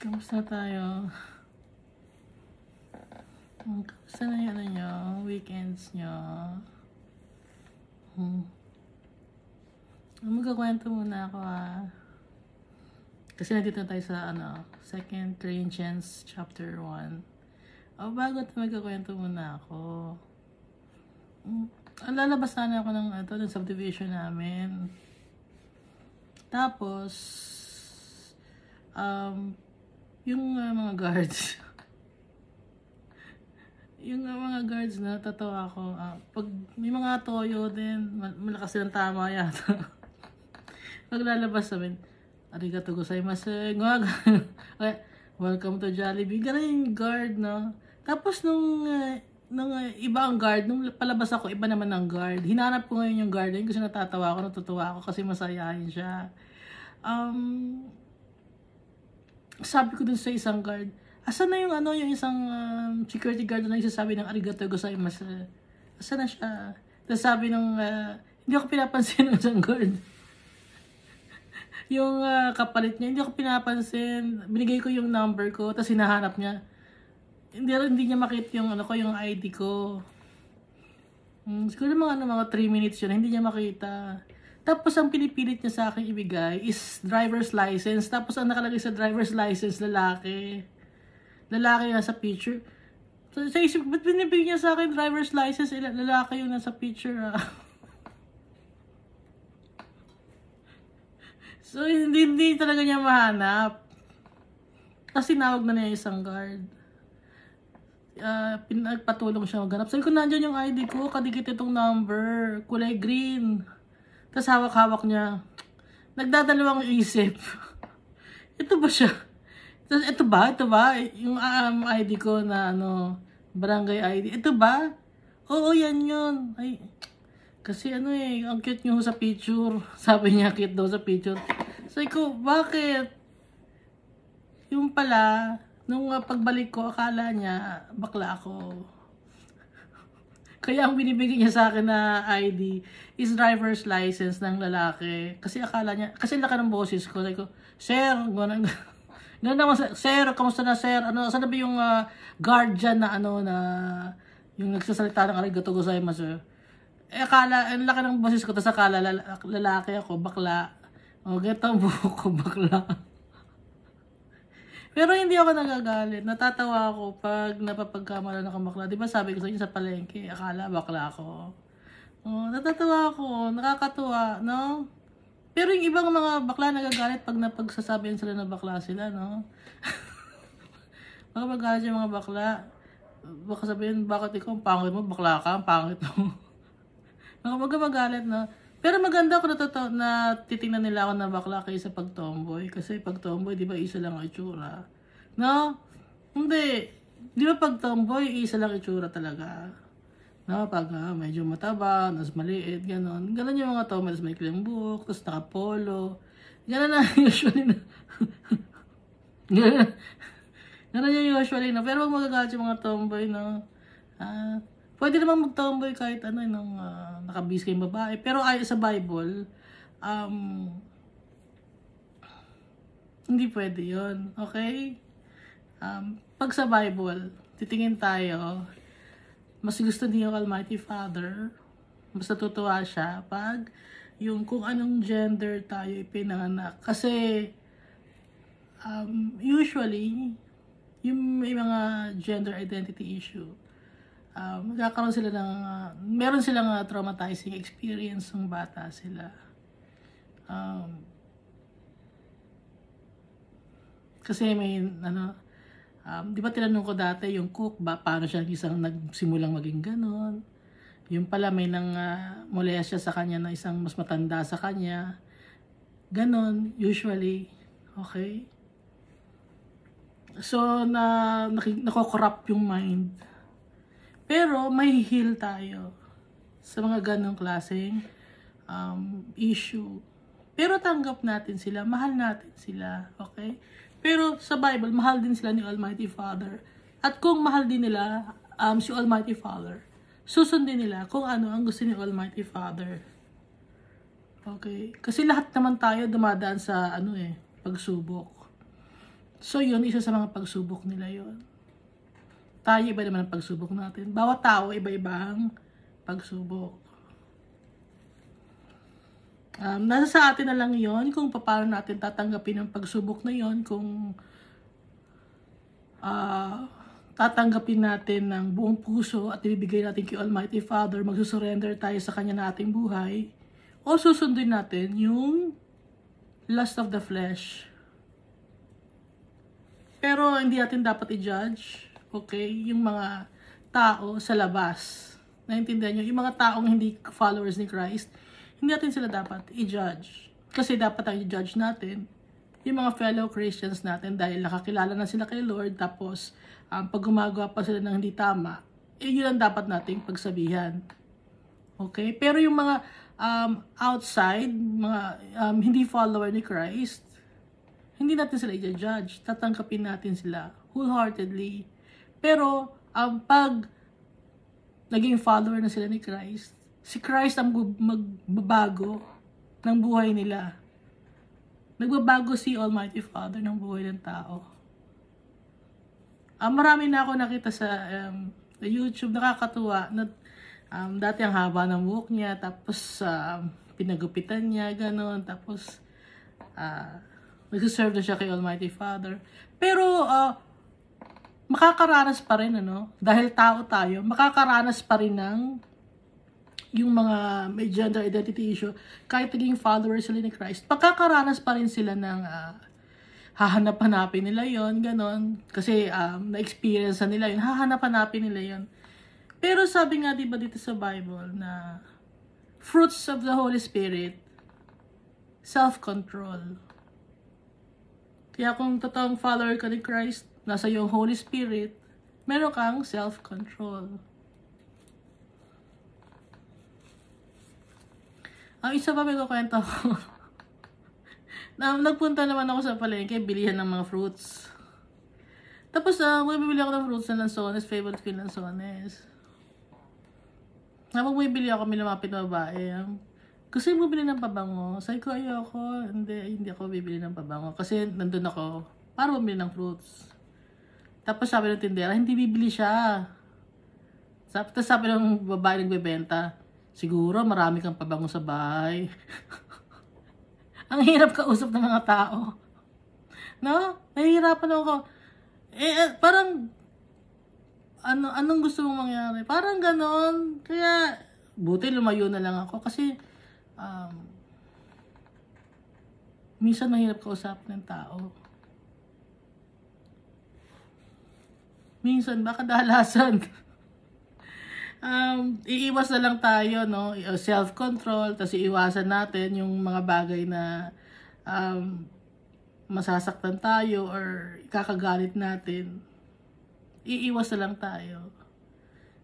Kamusta tayo? Um, kamusta na yung ano Weekends nyo? Hmm. Magkakwento muna ako ah. Kasi nandito na tayo sa ano, second Transients chapter 1. O oh, bago ito magkakwento muna ako. Hmm. Lalabas sana ako ng, ito, ano, ng subdivision namin. Tapos, um, yung uh, mga guards yung uh, mga guards na tatawa ko uh, ah, pag may mga toyo din malakas silang tama yata maglalabas sabihin arigato gozaimasu ngwag okay, welcome to Jollibee ganun yung guard no tapos nung uh, nung uh, iba ang guard nung palabas ako iba naman ang guard hinanap ko ngayon yung guard kasi natatawa ako natutuwa ako kasi masayahin siya um sabi ko dun sa isang guard, asan na yung ano, yung isang um, security guard na nagsasabi ng arigato gozaimasu? Asan na siya? Tapos sabi ng, uh, hindi ako pinapansin ng isang guard. yung uh, kapalit niya, hindi ako pinapansin. Binigay ko yung number ko, tapos hinahanap niya. Hindi, hindi niya makita yung, ano ko, yung ID ko. Hmm, siguro mga, ano, mga 3 minutes yun, hindi niya makita. Tapos ang pinipilit niya sa akin ibigay is driver's license. Tapos ang nakalagay sa driver's license, lalaki. Lalaki na sa picture. So, sa isip, ba't binibigyan niya sa akin driver's license? Eh, lalaki yung nasa picture. Ah. so, hindi, hindi talaga niya mahanap. Tapos tinawag na niya yung isang guard. Uh, pinagpatulong siya maghanap. Sabi ko, nandiyan yung ID ko. Kadikit itong number. Kulay green. Tapos hawak-hawak niya. Nagdadalawang isip. ito ba siya? Ito, ito ba? Ito ba? Yung um, ID ko na ano, barangay ID. Ito ba? Oo, yan yun. Ay, kasi ano eh, ang cute nyo sa picture. Sabi niya, cute daw sa picture. Sabi ko, bakit? Yung pala, nung ah, pagbalik ko, akala niya, bakla ako. Kaya ang binibigay niya sa akin na ID is driver's license ng lalaki. Kasi akala niya, kasi laki ng boses ko. ko, sir, ganun, ganun naman, sir, kamusta na sir? Ano, saan na ba yung uh, ah, guardian na ano na yung nagsasalita ng arigato gozaimasu? Sir? Eh. eh, akala, ang laki ng boses ko, tapos akala, lalaki ako, bakla. O, oh, ganito ang buhok ko, bakla. Pero hindi ako nagagalit. Natatawa ako pag napapagkamala na kamakla. Di ba sabi ko sa inyo sa palengke, akala bakla ako. Oh, natatawa ako. Nakakatuwa, no? Pero yung ibang mga bakla nagagalit pag napagsasabihan sila na bakla sila, no? Makapagalit yung mga bakla. Baka sabihin, bakit ikaw, ang pangit mo, bakla ka, ang pangit mo. Nakapagmagalit, no? Pero maganda ako natuto, na titingnan nila ako na bakla kaysa pag tomboy. Kasi pag tomboy, di ba isa lang ang itsura? No? Hindi. Di ba pag tomboy, isa lang itsura talaga? No? Pag uh, medyo mataba, nas maliit, ganon. Ganon yung mga tomboy, tas may kilang buhok, tas nakapolo. Ganon na usually na. ganon, ganon yung usually na. Pero magagalit yung mga tomboy, no? Ah, Pwede naman mag-tomboy kahit ano, eh, nung uh, ah, nakabis kayong babae. Pero ayon sa Bible, um, hindi pwede yon Okay? Um, pag sa Bible, titingin tayo, mas gusto niyo Almighty Father, mas natutuwa siya pag yung kung anong gender tayo ipinanganak. Kasi, um, usually, yung may mga gender identity issue uh, magkakaroon sila ng, uh, meron silang uh, traumatizing experience ng bata sila. Um, kasi may, ano, um, di ba tinanong ko dati yung cook ba, paano siya isang nagsimulang maging ganon. Yung pala may nang uh, molesya sa kanya na isang mas matanda sa kanya. Ganon, usually. Okay? So, na, nakokorrupt yung mind pero may heal tayo sa mga ganong klaseng um, issue. Pero tanggap natin sila, mahal natin sila, okay? Pero sa Bible, mahal din sila ni Almighty Father. At kung mahal din nila um, si Almighty Father, susundin nila kung ano ang gusto ni Almighty Father. Okay? Kasi lahat naman tayo dumadaan sa ano eh, pagsubok. So yun, isa sa mga pagsubok nila yon tayo iba naman ang pagsubok natin. Bawat tao iba-iba ang pagsubok. Um, nasa sa atin na lang yon kung paano natin tatanggapin ang pagsubok na yon kung uh, tatanggapin natin ng buong puso at ibibigay natin kay Almighty Father, magsusurrender tayo sa Kanya na ating buhay, o susundin natin yung lust of the flesh. Pero hindi natin dapat i-judge Okay? Yung mga tao sa labas. Naintindihan nyo? Yung mga taong hindi followers ni Christ, hindi natin sila dapat i-judge. Kasi dapat ang i-judge natin yung mga fellow Christians natin dahil nakakilala na sila kay Lord tapos um, pag gumagawa pa sila ng hindi tama, eh yun ang dapat nating pagsabihan. Okay? Pero yung mga um, outside, mga um, hindi follower ni Christ, hindi natin sila i-judge. Tatangkapin natin sila wholeheartedly pero, ang um, pag naging follower na sila ni Christ, si Christ ang magbabago ng buhay nila. Nagbabago si Almighty Father ng buhay ng tao. Um, marami na ako nakita sa um, YouTube, nakakatuwa na um, dati ang haba ng buhok niya, tapos uh, pinagupitan niya, gano'n, tapos uh, nagsiserve na siya kay Almighty Father. Pero, uh, makakaranas pa rin, ano? Dahil tao tayo, makakaranas pa rin ng yung mga may gender identity issue, kahit naging followers sila ni Christ, pagkakaranas pa rin sila ng uh, hahanap-hanapin nila yon ganon. Kasi um, na-experience nila yun, hahanap-hanapin nila yon Pero sabi nga diba dito sa Bible na fruits of the Holy Spirit, self-control. Kaya kung totoong follower ka ni Christ, nasa iyong Holy Spirit, meron kang self-control. Ang isa pa may kukwento ko. na, nagpunta naman ako sa palengke, bilihan ng mga fruits. Tapos, uh, ah, bibili ako ng fruits na lansones, favorite ko yung lansones. Habang bibili ako, may lumapit na babae. Kasi bumili ng pabango. Sabi ko, ayoko. Hindi, hindi ako bibili ng pabango. Kasi nandun ako para bumili ng fruits. Tapos sabi ng tindera, hindi bibili siya. Sabi, tapos sabi ng babae nagbebenta, siguro marami kang pabango sa bahay. Ang hirap kausap ng mga tao. No? Nahihirapan ako. Eh, eh parang ano anong gusto mong mangyari? Parang ganon. Kaya, buti lumayo na lang ako kasi um, minsan mahirap kausap ng tao. Minsan baka dalasan. um, iiwas na lang tayo, no? Self-control, tapos iiwasan natin yung mga bagay na um, masasaktan tayo or kakagalit natin. Iiwas na lang tayo.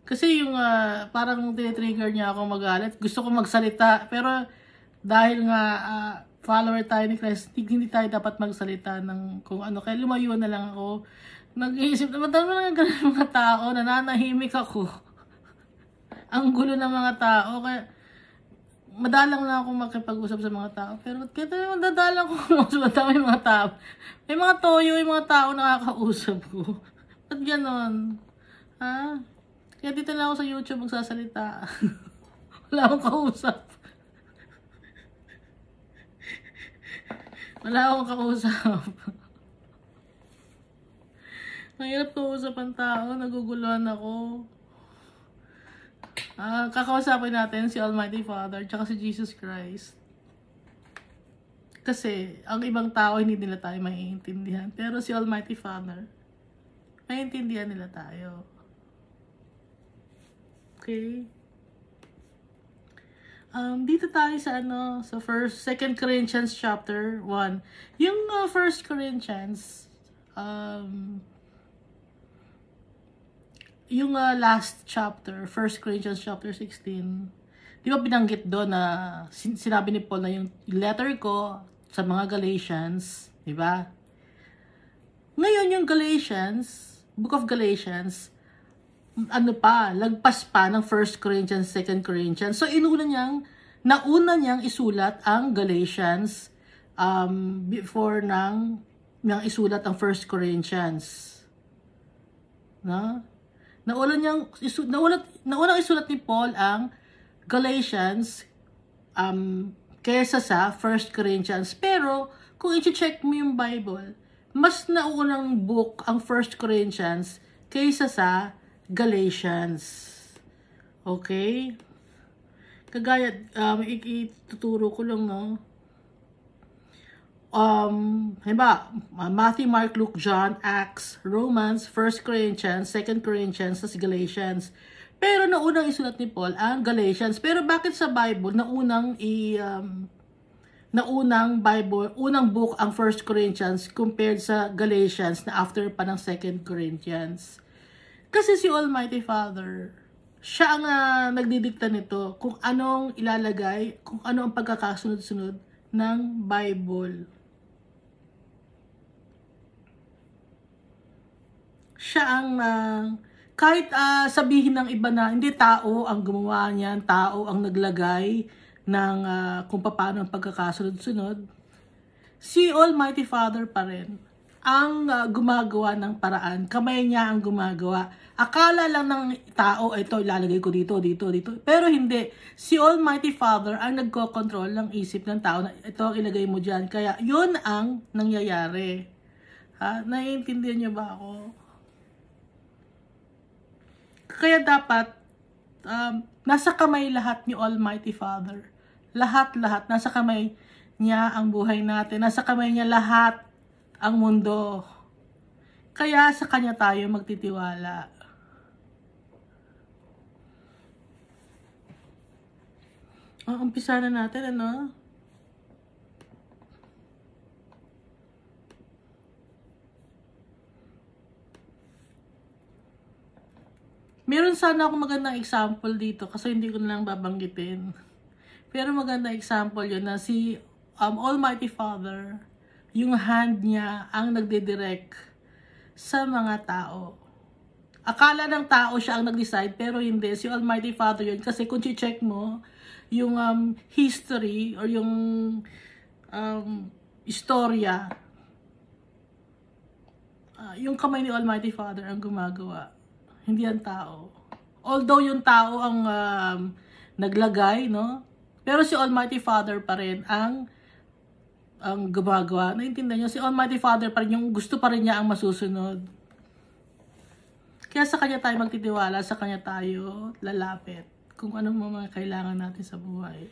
Kasi yung uh, parang tinitrigger niya ako magalit. Gusto ko magsalita. Pero dahil nga uh, follower tayo ni Christ, hindi tayo dapat magsalita ng kung ano. Kaya lumayo na lang ako. Nag-iisip naman tayo ng mga tao, nananahimik ako. Ang gulo ng mga tao. Kaya, madalang lang akong makipag-usap sa mga tao. Pero ba't kaya tayo madadalang kung sa may mga tao? May mga toyo yung mga tao nakakausap ko. Ba't ganon? Ha? Kaya dito lang ako sa YouTube magsasalita. Wala akong kausap. Wala akong kausap. Mahirap kausap ang tao. Naguguluhan ako. Ah, kakausapin natin si Almighty Father at si Jesus Christ. Kasi, ang ibang tao hindi nila tayo maiintindihan. Pero si Almighty Father, maiintindihan nila tayo. Okay? um, dito tayo sa ano, sa first, second Corinthians chapter 1. Yung uh, first Corinthians, um, yung uh, last chapter, First Corinthians chapter 16, di ba binanggit doon na sin- sinabi ni Paul na yung letter ko sa mga Galatians, di ba? Ngayon yung Galatians, Book of Galatians, ano pa, lagpas pa ng First Corinthians, Second Corinthians. So inuna niyang, nauna niyang isulat ang Galatians um, before ng nang isulat ang First Corinthians. No? Nauna niyang isu, nauna naunang isulat ni Paul ang Galatians um kaysa sa 1 Corinthians. Pero kung i-check mo yung Bible, mas naunang book ang 1 Corinthians kaysa sa Galatians. Okay? Kagaya, um, ituturo ko lang, no? um, halimbawa, Matthew, Mark, Luke, John, Acts, Romans, 1 Corinthians, 2 Corinthians, tas Galatians. Pero naunang isulat ni Paul ang Galatians. Pero bakit sa Bible, naunang i... Um, naunang Bible, unang book ang 1 Corinthians compared sa Galatians na after pa ng 2 Corinthians. Kasi si Almighty Father, siya ang uh, nagdidikta nito kung anong ilalagay, kung ano ang pagkakasunod-sunod ng Bible. siya ang uh, kahit uh, sabihin ng iba na hindi tao ang gumawa niyan, tao ang naglagay ng uh, kung paano ang pagkakasunod-sunod, si Almighty Father pa rin ang uh, gumagawa ng paraan. Kamay niya ang gumagawa. Akala lang ng tao, ito ilalagay ko dito, dito, dito. Pero hindi. Si Almighty Father ang nagko-control ng isip ng tao na ito ang ilagay mo dyan. Kaya yun ang nangyayari. Ha? Naiintindihan niyo ba ako? Kaya dapat, um, nasa kamay lahat ni Almighty Father. Lahat-lahat. Nasa kamay niya ang buhay natin. Nasa kamay niya lahat ang mundo. Kaya sa kanya tayo magtitiwala. Oh, umpisa na natin, ano? Meron sana akong magandang example dito kasi hindi ko na lang babanggitin. Pero maganda example yun na si um, Almighty Father, yung hand niya ang nagdidirect sa mga tao. Akala ng tao siya ang nag-decide pero hindi. Si Almighty Father yun kasi kung check mo yung um, history or yung um, istorya, uh, yung kamay ni Almighty Father ang gumagawa hindi ang tao. Although yung tao ang um, naglagay, no? Pero si Almighty Father pa rin ang ang gumagawa. Naintindihan niyo? Si Almighty Father pa rin yung gusto pa rin niya ang masusunod. Kaya sa kanya tayo magtitiwala, sa kanya tayo lalapit kung anong mga kailangan natin sa buhay.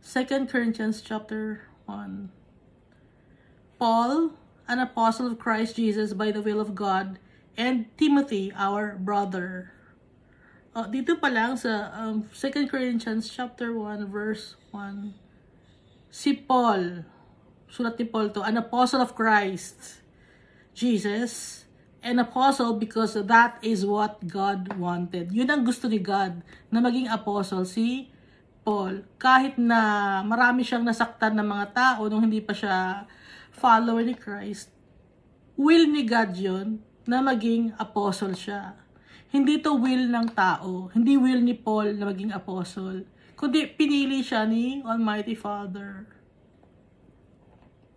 Second Corinthians chapter 1 Paul an apostle of Christ Jesus by the will of God, and Timothy, our brother. Uh, dito pa lang sa um, 2 Corinthians chapter 1 verse 1 si Paul sulat ni Paul to an apostle of Christ Jesus an apostle because that is what God wanted yun ang gusto ni God na maging apostle si Paul kahit na marami siyang nasaktan ng mga tao nung hindi pa siya follower ni Christ, will ni God yun na maging apostle siya. Hindi to will ng tao, hindi will ni Paul na maging apostle, kundi pinili siya ni Almighty Father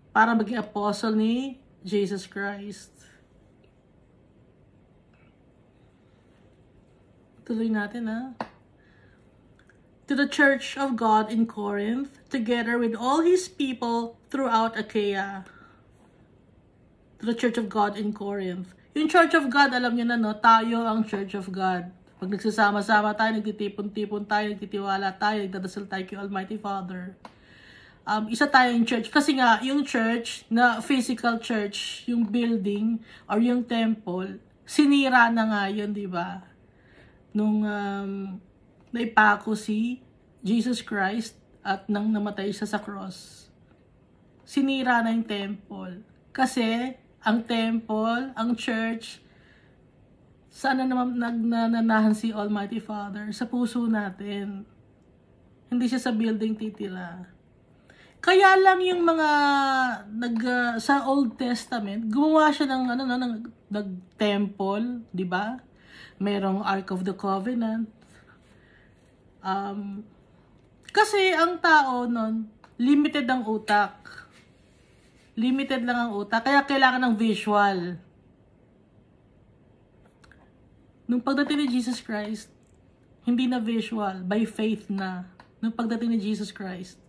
para maging apostle ni Jesus Christ. Tuloy natin ha to the church of God in Corinth, together with all his people throughout Achaia. To the church of God in Corinth. Yung church of God, alam niyo na no, tayo ang church of God. Pag nagsasama-sama tayo, nagtitipon-tipon tayo, nagtitiwala tayo, nagdadasal tayo kay Almighty Father. Um, isa tayo tayong church. Kasi nga, yung church, na physical church, yung building or yung temple, sinira na nga yun, di ba? Nung um, naipako si Jesus Christ at nang namatay siya sa cross, sinira na yung temple. Kasi ang temple, ang church, sana ano naman nagnananahan si Almighty Father sa puso natin. Hindi siya sa building titila. Kaya lang yung mga nag uh, sa Old Testament, gumawa siya ng ano no, ng, ng temple, 'di ba? Merong Ark of the Covenant, Um, kasi ang tao nun, limited ang utak. Limited lang ang utak. Kaya kailangan ng visual. Nung pagdating ni Jesus Christ, hindi na visual, by faith na. Nung pagdating ni Jesus Christ,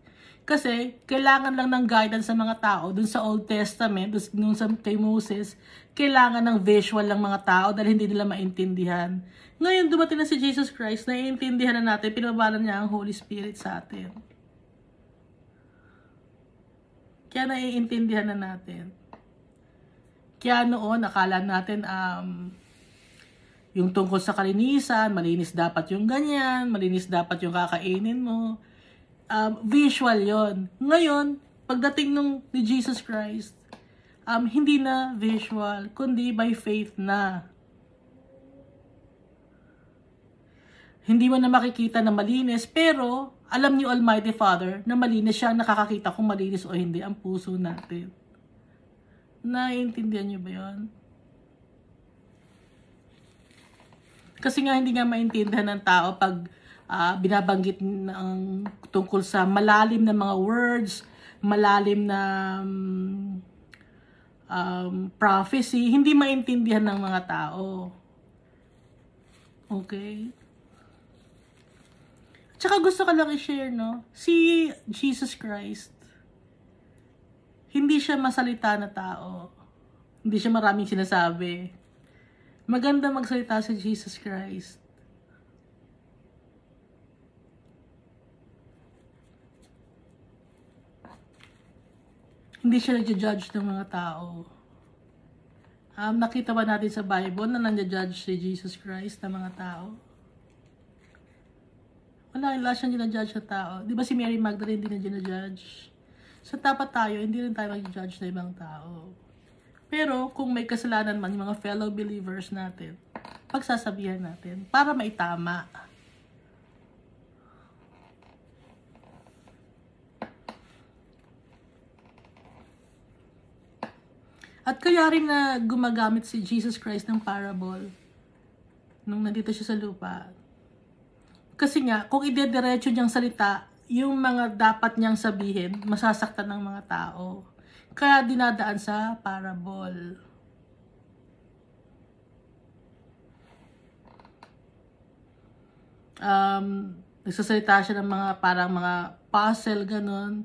kasi kailangan lang ng guidance sa mga tao dun sa Old Testament, dun sa kay Moses, kailangan ng visual lang mga tao dahil hindi nila maintindihan. Ngayon dumating na si Jesus Christ, naiintindihan na natin, pinabalan niya ang Holy Spirit sa atin. Kaya naiintindihan na natin. Kaya noon, akala natin um, yung tungkol sa kalinisan, malinis dapat yung ganyan, malinis dapat yung kakainin mo um, visual yon. Ngayon, pagdating nung ni Jesus Christ, um, hindi na visual, kundi by faith na. Hindi mo na makikita na malinis, pero alam ni Almighty Father na malinis siya, nakakakita kung malinis o hindi ang puso natin. Naiintindihan niyo ba yon? Kasi nga hindi nga maintindihan ng tao pag uh, binabanggit ng tungkol sa malalim na mga words, malalim na um, um, prophecy, hindi maintindihan ng mga tao. Okay? Tsaka gusto ko lang i-share, no? Si Jesus Christ, hindi siya masalita na tao. Hindi siya maraming sinasabi. Maganda magsalita si Jesus Christ. hindi siya nagja-judge ng mga tao. Um, nakita ba natin sa Bible na nandja-judge si Jesus Christ ng mga tao? Wala, wala siyang judge sa tao. Di ba si Mary Magdalene hindi na ginajudge? Sa tapat tayo, hindi rin tayo mag-judge ng ibang tao. Pero, kung may kasalanan man yung mga fellow believers natin, pagsasabihan natin para maitama. At kaya rin na gumagamit si Jesus Christ ng parable nung nandito siya sa lupa. Kasi nga, kung idediretso niyang salita, yung mga dapat niyang sabihin, masasaktan ng mga tao. Kaya dinadaan sa parable. Um, nagsasalita siya ng mga parang mga puzzle, ganun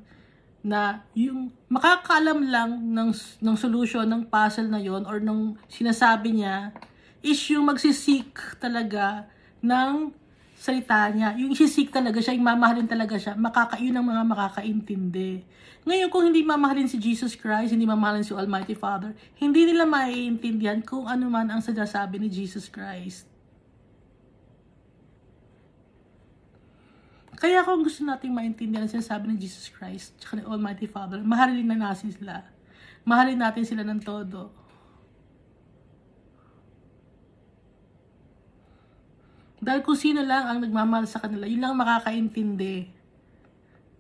na yung makakaalam lang ng, ng solution ng puzzle na yon or ng sinasabi niya is yung magsisik talaga ng salita niya. Yung isisik talaga siya, yung mamahalin talaga siya, makaka, makakain ng mga makakaintindi. Ngayon, kung hindi mamahalin si Jesus Christ, hindi mamahalin si Almighty Father, hindi nila maiintindihan kung ano man ang sinasabi ni Jesus Christ. Kaya kung gusto nating maintindihan ang sabi ng Jesus Christ at ni Almighty Father, mahalin na natin sila. Mahalin natin sila ng todo. Dahil kung sino lang ang nagmamahal sa kanila, yun lang makakaintindi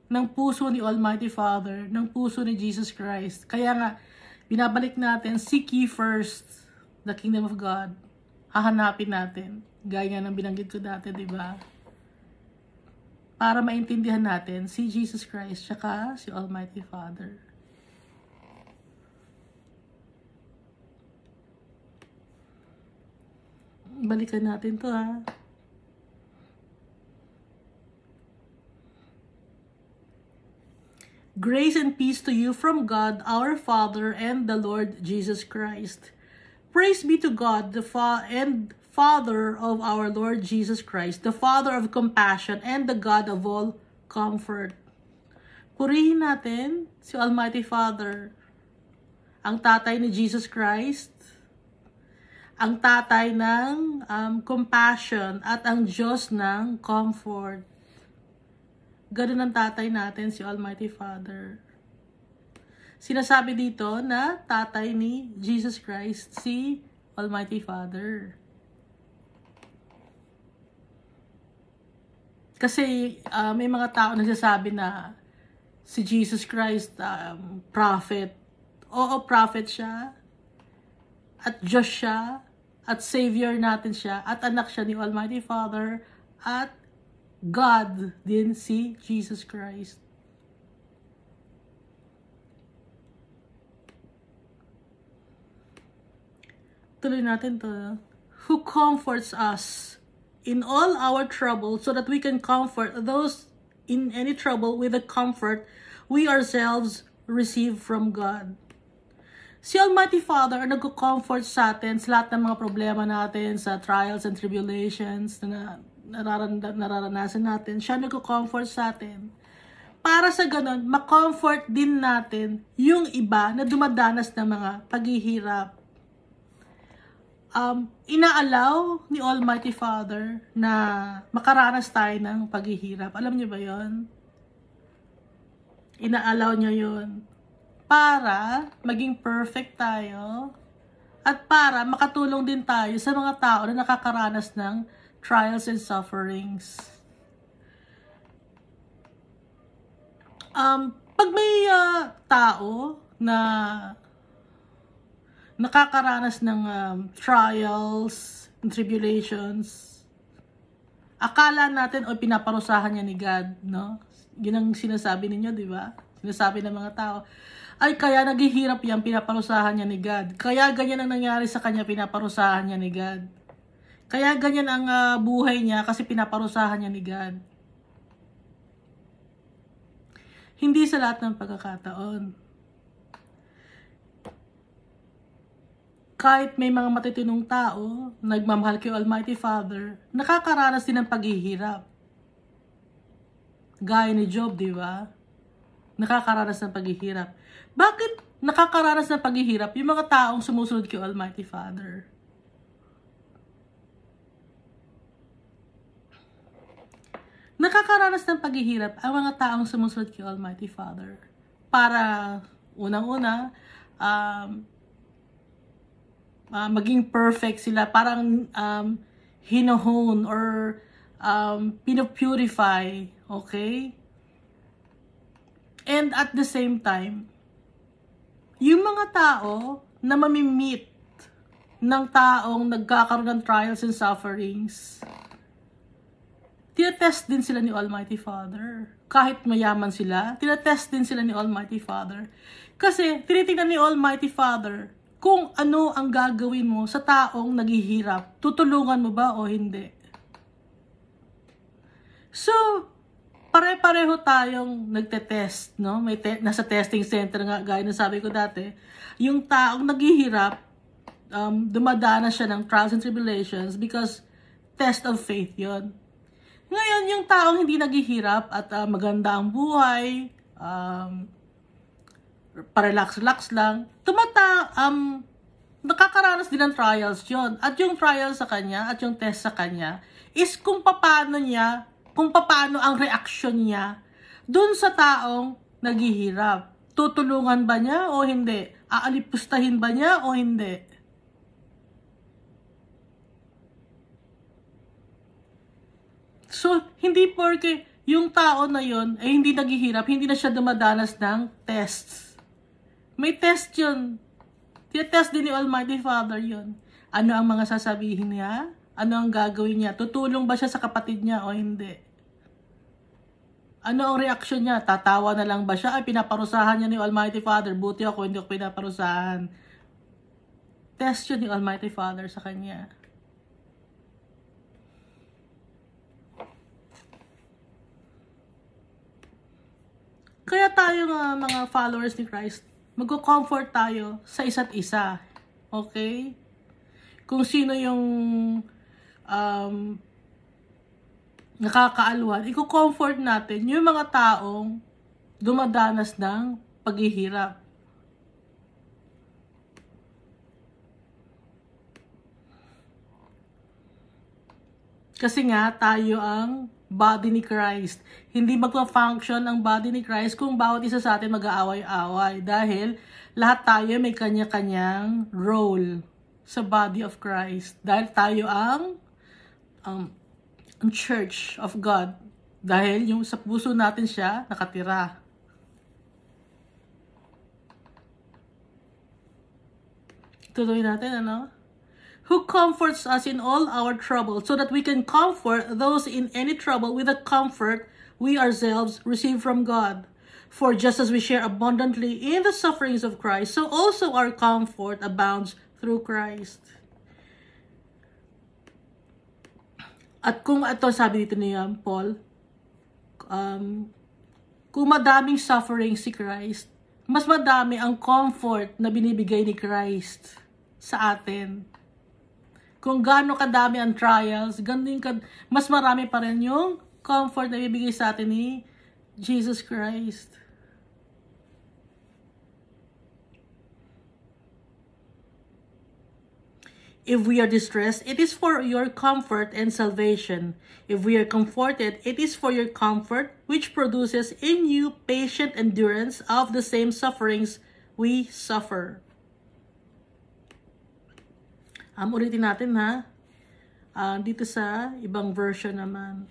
ng puso ni Almighty Father, ng puso ni Jesus Christ. Kaya nga, binabalik natin, seek ye first the kingdom of God. Hahanapin natin. Gaya nga ng binanggit ko dati, di ba? para maintindihan natin si Jesus Christ tsaka si Almighty Father. Balikan natin to ha. Grace and peace to you from God our Father and the Lord Jesus Christ. Praise be to God the Fa and Father of our Lord Jesus Christ, the Father of compassion, and the God of all comfort. Purihin natin si Almighty Father, ang tatay ni Jesus Christ, ang tatay ng um, compassion at ang Diyos ng comfort. Ganun ang tatay natin, si Almighty Father. Sinasabi dito na tatay ni Jesus Christ, si Almighty Father. Kasi uh, may mga tao nagsasabi na si Jesus Christ um, prophet. Oo, prophet siya. At Diyos siya. At Savior natin siya. At anak siya ni Almighty Father. At God din si Jesus Christ. Tuloy natin to. Who comforts us in all our trouble so that we can comfort those in any trouble with the comfort we ourselves receive from God. Si Almighty Father ang nagko-comfort sa atin sa lahat ng mga problema natin, sa trials and tribulations na nararanasan natin. Siya nagko-comfort sa atin. Para sa ganun, makomfort din natin yung iba na dumadanas ng mga paghihirap um, inaalaw ni Almighty Father na makaranas tayo ng paghihirap. Alam niyo ba yon? Inaalaw niya yon para maging perfect tayo at para makatulong din tayo sa mga tao na nakakaranas ng trials and sufferings. Um, pag may uh, tao na nakakaranas ng um, trials and tribulations. Akala natin o pinaparusahan niya ni God, no? Yun ang sinasabi ninyo, di ba? Sinasabi ng mga tao. Ay, kaya naghihirap yan, pinaparusahan niya ni God. Kaya ganyan ang nangyari sa kanya, pinaparusahan niya ni God. Kaya ganyan ang uh, buhay niya kasi pinaparusahan niya ni God. Hindi sa lahat ng pagkakataon. Kahit may mga matitinong tao, nagmamahal kay Almighty Father, nakakaranas din ng paghihirap. Gaya ni Job, di ba? Nakakaranas ng paghihirap. Bakit nakakaranas ng paghihirap yung mga taong sumusunod kay Almighty Father? Nakakaranas ng paghihirap ang mga taong sumusunod kay Almighty Father. Para, unang-una, um, uh, maging perfect sila. Parang um, hinohone or um, pinopurify. Okay? And at the same time, yung mga tao na mamimit ng taong nagkakaroon ng trials and sufferings, tinatest din sila ni Almighty Father. Kahit mayaman sila, tinatest din sila ni Almighty Father. Kasi tinitingnan ni Almighty Father kung ano ang gagawin mo sa taong naghihirap. Tutulungan mo ba o hindi? So, pare-pareho tayong nagte-test, no? May te nasa testing center nga, gaya na sabi ko dati. Yung taong naghihirap, um, dumadana siya ng trials and tribulations because test of faith yon. Ngayon, yung taong hindi naghihirap at uh, maganda ang buhay, um, parelax-relax lang, tumata, um, nakakaranas din ng trials yon At yung trials sa kanya, at yung test sa kanya, is kung paano niya, kung paano ang reaction niya dun sa taong naghihirap. Tutulungan ba niya o hindi? Aalipustahin ba niya o hindi? So, hindi porke yung tao na yon ay eh, hindi naghihirap, hindi na siya dumadanas ng tests may test yun. Tinetest din ni Almighty Father yun. Ano ang mga sasabihin niya? Ano ang gagawin niya? Tutulong ba siya sa kapatid niya o hindi? Ano ang reaksyon niya? Tatawa na lang ba siya? Ay, pinaparusahan niya ni Almighty Father. Buti ako, hindi ako pinaparusahan. Test yun ni Almighty Father sa kanya. Kaya tayo mga, mga followers ni Christ, magko-comfort tayo sa isa't isa. Okay? Kung sino yung um, nakakaalwan, i-comfort natin yung mga taong dumadanas ng paghihirap. Kasi nga, tayo ang body ni Christ. Hindi magpa-function ang body ni Christ kung bawat isa sa atin mag-aaway-away dahil lahat tayo may kanya-kanyang role sa body of Christ. Dahil tayo ang um, ang church of God. Dahil yung sa puso natin siya nakatira. Tuloy natin, ano? who comforts us in all our trouble, so that we can comfort those in any trouble with the comfort we ourselves receive from God. For just as we share abundantly in the sufferings of Christ, so also our comfort abounds through Christ. At kung ito, sabi dito ni um, Paul, um, kung madaming suffering si Christ, mas madami ang comfort na binibigay ni Christ sa atin kung gaano kadami ang trials, ganun kad mas marami pa rin yung comfort na ibibigay sa atin ni Jesus Christ. If we are distressed, it is for your comfort and salvation. If we are comforted, it is for your comfort, which produces in you patient endurance of the same sufferings we suffer. Um, ulitin natin ha. Uh, dito sa ibang version naman.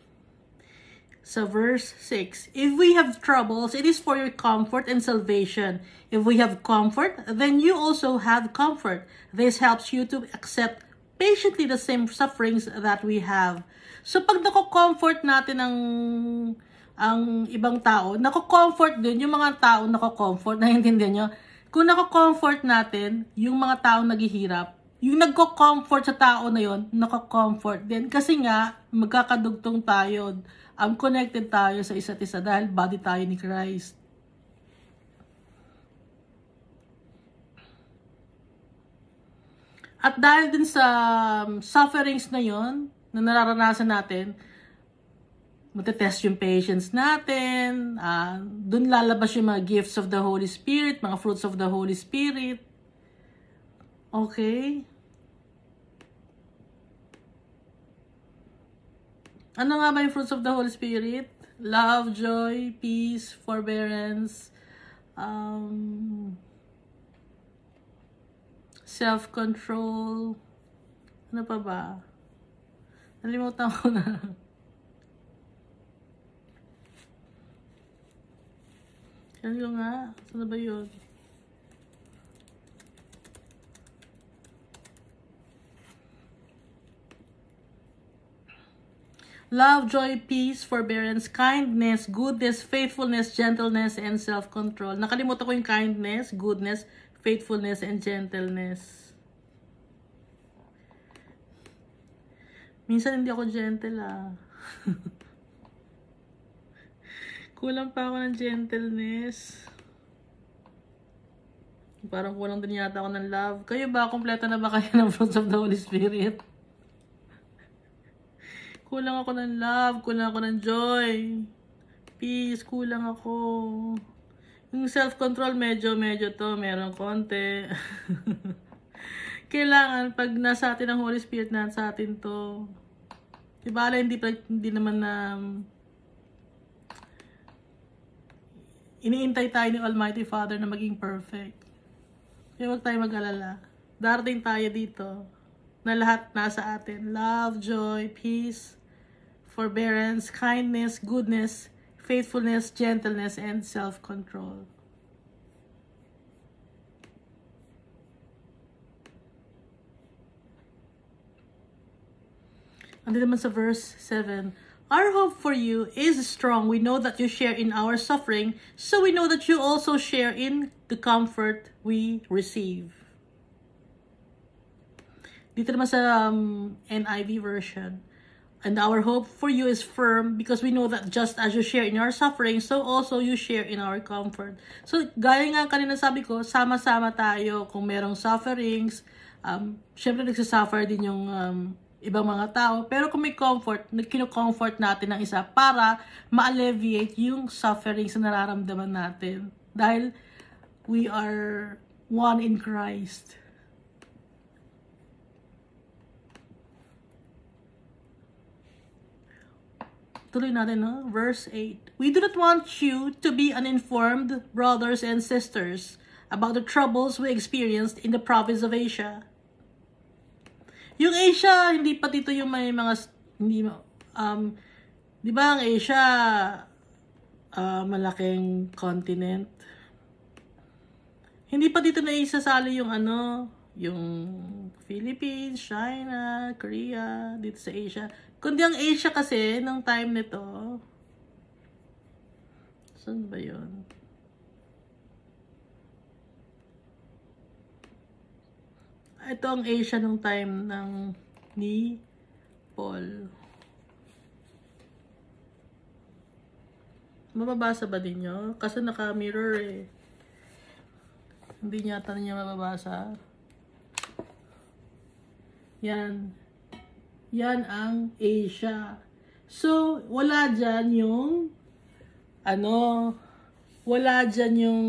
So verse 6, If we have troubles, it is for your comfort and salvation. If we have comfort, then you also have comfort. This helps you to accept patiently the same sufferings that we have. So pag nako-comfort natin ang ang ibang tao, nako-comfort din yung mga tao nako-comfort, naiintindihan nyo? Kung nako-comfort natin yung mga tao naghihirap, yung nagko-comfort sa tao na yon, nako-comfort din. Kasi nga, magkakadugtong tayo. Um, connected tayo sa isa't isa dahil body tayo ni Christ. At dahil din sa um, sufferings na yon na nararanasan natin, matetest yung patience natin, uh, dun lalabas yung mga gifts of the Holy Spirit, mga fruits of the Holy Spirit. Okay? Ano nga ba yung fruits of the Holy Spirit? Love, joy, peace, forbearance, um, self-control, ano pa ba? Nalimutan ko na. Ano nga? Ano ba yun? love, joy, peace, forbearance, kindness, goodness, faithfulness, gentleness, and self-control. Nakalimutan ko yung kindness, goodness, faithfulness, and gentleness. Minsan hindi ako gentle ah. kulang pa ako ng gentleness. Parang kulang din yata ako ng love. Kayo ba? Kompleto na ba kayo ng fruits of the Holy Spirit? Kulang ako ng love, kulang ako ng joy. Peace, kulang ako. Yung self-control, medyo, medyo to, meron konti. Kailangan, pag nasa atin ang Holy Spirit, na sa atin to. Diba, hindi, hindi naman na... Um, iniintay tayo ni Almighty Father na maging perfect. Kaya huwag tayo mag-alala. Darating tayo dito na lahat nasa atin. Love, joy, peace, forbearance, kindness, goodness, faithfulness, gentleness, and self-control. And then sa verse 7. Our hope for you is strong. We know that you share in our suffering, so we know that you also share in the comfort we receive. Dito naman sa um, NIV version. And our hope for you is firm because we know that just as you share in our suffering, so also you share in our comfort. So, gaya nga kanina sabi ko, sama-sama tayo kung merong sufferings. Um, Siyempre, nagsasuffer din yung um, ibang mga tao. Pero kung may comfort, kino-comfort natin ang isa para ma-alleviate yung sufferings na nararamdaman natin. Dahil we are one in Christ. Tuloy natin, no? Verse 8. We do not want you to be uninformed, brothers and sisters, about the troubles we experienced in the province of Asia. Yung Asia, hindi pa dito yung may mga, hindi, um, di ba ang Asia, uh, malaking continent? Hindi pa dito na naisasali yung ano, yung Philippines, China, Korea, dito sa Asia. Kundi ang Asia kasi, ng time nito, saan ba yun? Ah, ito ang Asia ng time ng ni Paul. Mababasa ba din nyo? Kasi naka-mirror eh. Hindi niya yata niya mababasa. Yan yan ang Asia. So, wala dyan yung, ano, wala dyan yung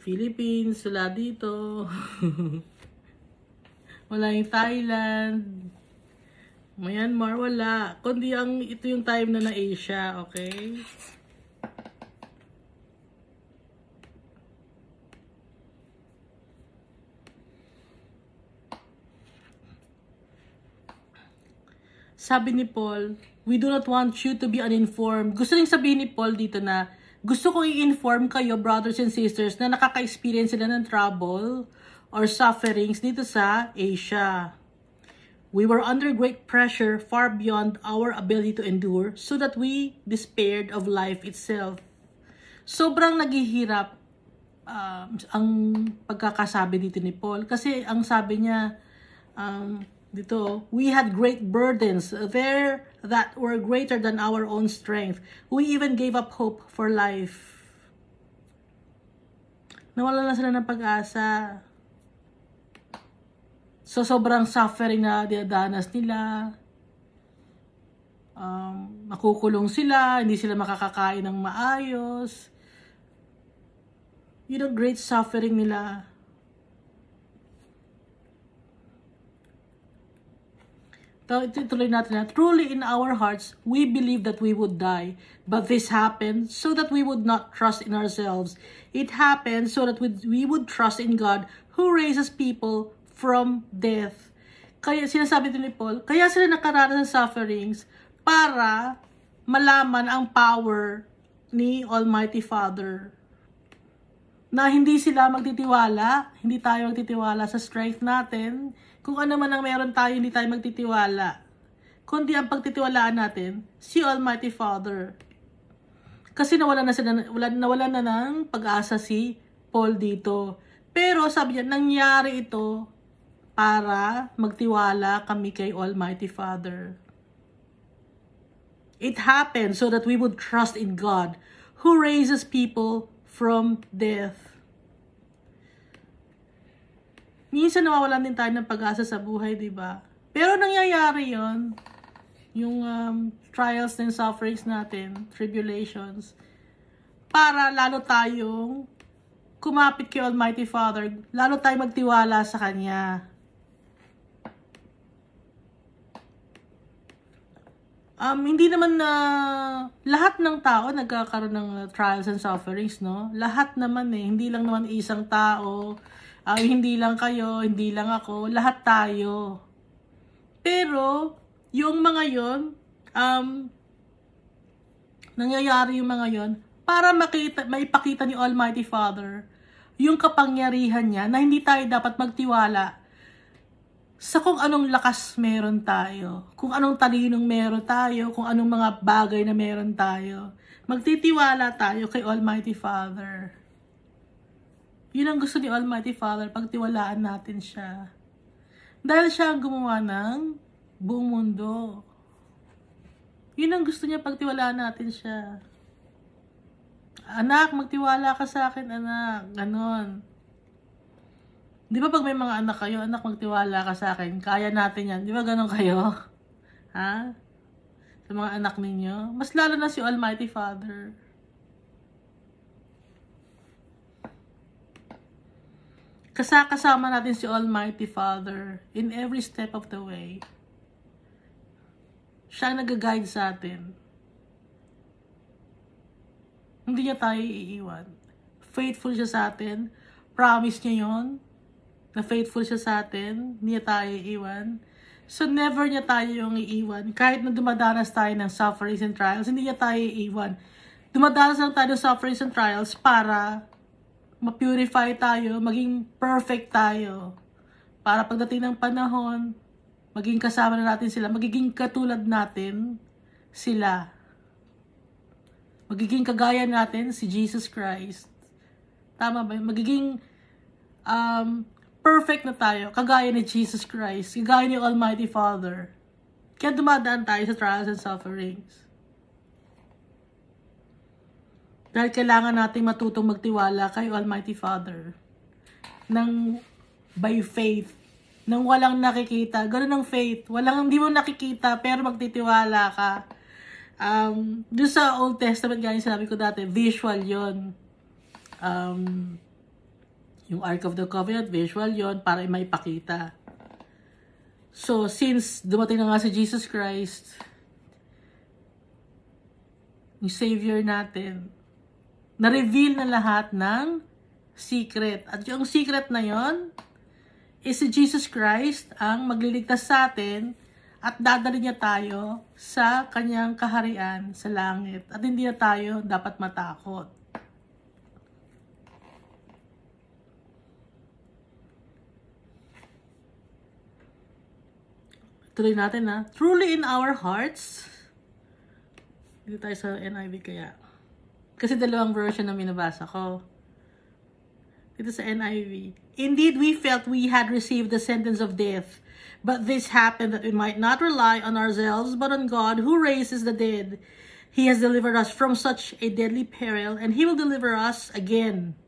Philippines, wala dito. wala yung Thailand. Myanmar, wala. Kundi ang, ito yung time na na Asia, okay? sabi ni Paul, we do not want you to be uninformed. Gusto rin sabihin ni Paul dito na, gusto kong i-inform kayo, brothers and sisters, na nakaka-experience sila ng trouble or sufferings dito sa Asia. We were under great pressure far beyond our ability to endure so that we despaired of life itself. Sobrang naghihirap uh, ang pagkakasabi dito ni Paul kasi ang sabi niya, um, dito, we had great burdens there that were greater than our own strength. We even gave up hope for life. Nawala na sila ng pag-asa. So, sobrang suffering na diadanas nila. Um, makukulong sila, hindi sila makakakain ng maayos. You know, great suffering nila. Tuloy natin na, Truly in our hearts, we believe that we would die. But this happened so that we would not trust in ourselves. It happened so that we, we would trust in God who raises people from death. Kaya sinasabi din ni Paul, kaya sila nakaranas ng sufferings para malaman ang power ni Almighty Father. Na hindi sila magtitiwala, hindi tayo magtitiwala sa strength natin, kung ano man ang meron tayo, hindi tayo magtitiwala. Kundi ang pagtitiwalaan natin, si Almighty Father. Kasi nawalan na, sila, nawalan na ng pag-asa si Paul dito. Pero sabi niya, nangyari ito para magtiwala kami kay Almighty Father. It happened so that we would trust in God who raises people from death minsan nawawalan din tayo ng pag-asa sa buhay, di ba? Pero nangyayari yon yung um, trials and sufferings natin, tribulations, para lalo tayong kumapit kay Almighty Father, lalo tayong magtiwala sa Kanya. Um, hindi naman na uh, lahat ng tao nagkakaroon ng trials and sufferings, no? Lahat naman eh, hindi lang naman isang tao, ang hindi lang kayo, hindi lang ako, lahat tayo. Pero, yung mga yon um, nangyayari yung mga yon para makita, maipakita ni Almighty Father yung kapangyarihan niya na hindi tayo dapat magtiwala sa kung anong lakas meron tayo, kung anong talinong meron tayo, kung anong mga bagay na meron tayo. Magtitiwala tayo kay Almighty Father. Yun ang gusto ni Almighty Father, pagtiwalaan natin siya. Dahil siya ang gumawa ng buong mundo. Yun ang gusto niya, pagtiwalaan natin siya. Anak, magtiwala ka sa akin, anak. Ganon. Di ba pag may mga anak kayo, anak, magtiwala ka sa akin, kaya natin yan. Di ba ganon kayo? Ha? Sa mga anak ninyo. Mas lalo na si Almighty Father. Kasakasama natin si Almighty Father in every step of the way. Siya nag-guide sa atin. Hindi niya tayo iiwan. Faithful siya sa atin. Promise niya yon na faithful siya sa atin. Hindi niya tayo iiwan. So never niya tayo yung iiwan. Kahit na dumadanas tayo ng sufferings and trials, hindi niya tayo iiwan. Dumadanas lang tayo ng sufferings and trials para ma-purify tayo, maging perfect tayo. Para pagdating ng panahon, maging kasama na natin sila, magiging katulad natin sila. Magiging kagaya natin si Jesus Christ. Tama ba? Magiging um, perfect na tayo, kagaya ni Jesus Christ, kagaya ni Almighty Father. Kaya dumadaan tayo sa trials and sufferings. Dahil kailangan nating matutong magtiwala kay Almighty Father. Nang by faith. Nang walang nakikita. Ganun ang faith. Walang, hindi mo nakikita, pero magtitiwala ka. Um, doon sa Old Testament, ganyan sinabi ko dati, visual yon Um, yung Ark of the Covenant, visual yon para may pakita. So, since dumating na nga si Jesus Christ, yung Savior natin, na-reveal na lahat ng secret. At yung secret na yon is si Jesus Christ ang magliligtas sa atin at dadali niya tayo sa kanyang kaharian sa langit. At hindi na tayo dapat matakot. Tuloy natin na, truly in our hearts, dito tayo sa NIV kaya, Kasi dalawang version na minabasa ko. Dito sa NIV. Indeed, we felt we had received the sentence of death. But this happened that we might not rely on ourselves, but on God who raises the dead. He has delivered us from such a deadly peril, and He will deliver us again.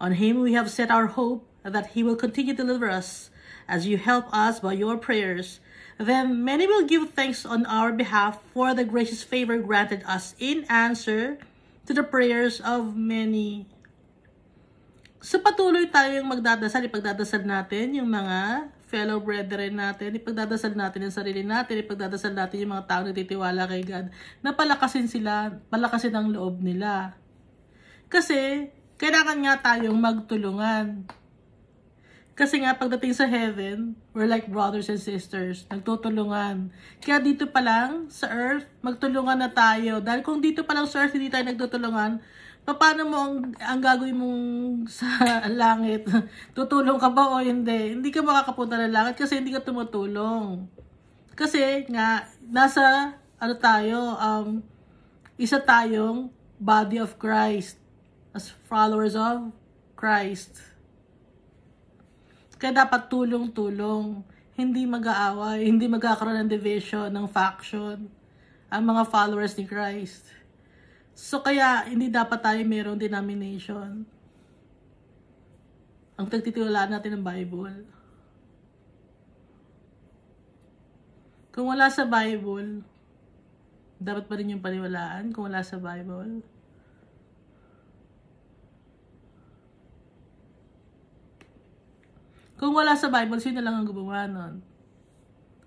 On Him we have set our hope that He will continue to deliver us as you help us by your prayers. Then many will give thanks on our behalf for the gracious favor granted us in answer to the prayers of many. So patuloy tayong magdadasal, ipagdadasal natin yung mga fellow brethren natin, ipagdadasal natin yung sarili natin, ipagdadasal natin yung mga taong nagtitiwala kay God, na palakasin sila, palakasin ang loob nila. Kasi, kailangan nga tayong magtulungan. Kasi nga, pagdating sa heaven, we're like brothers and sisters. Nagtutulungan. Kaya dito pa lang, sa earth, magtulungan na tayo. Dahil kung dito pa lang sa earth, hindi tayo nagtutulungan, paano mo ang, ang gagawin mong sa langit? Tutulong ka ba o hindi? Hindi ka makakapunta ng langit kasi hindi ka tumutulong. Kasi nga, nasa, ano tayo, um, isa tayong body of Christ as followers of Christ. Kaya dapat tulong-tulong. Hindi mag-aaway, hindi magkakaroon ng division, ng faction, ang mga followers ni Christ. So kaya hindi dapat tayo mayroong denomination. Ang tagtitiwalaan natin ng Bible. Kung wala sa Bible, dapat pa rin yung paniwalaan kung wala sa Bible. Kung wala sa Bible, sino lang ang gumawa nun?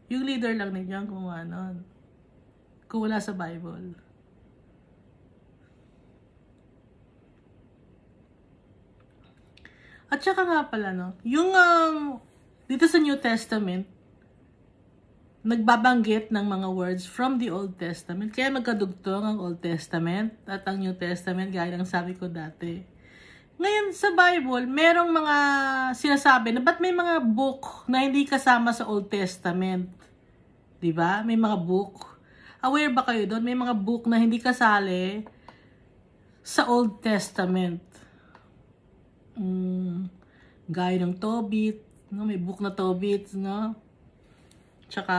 Yung leader lang ninyo ang gumawa nun. Kung wala sa Bible. At saka nga pala, no? Yung um, dito sa New Testament, nagbabanggit ng mga words from the Old Testament. Kaya magkadugtong ang Old Testament at ang New Testament gaya ng sabi ko dati ngayon sa Bible, merong mga sinasabi na ba't may mga book na hindi kasama sa Old Testament? 'Di ba? May mga book. Aware ba kayo doon? May mga book na hindi kasali sa Old Testament. Mm, gaya ng Tobit, no? may book na Tobit, no? Tsaka,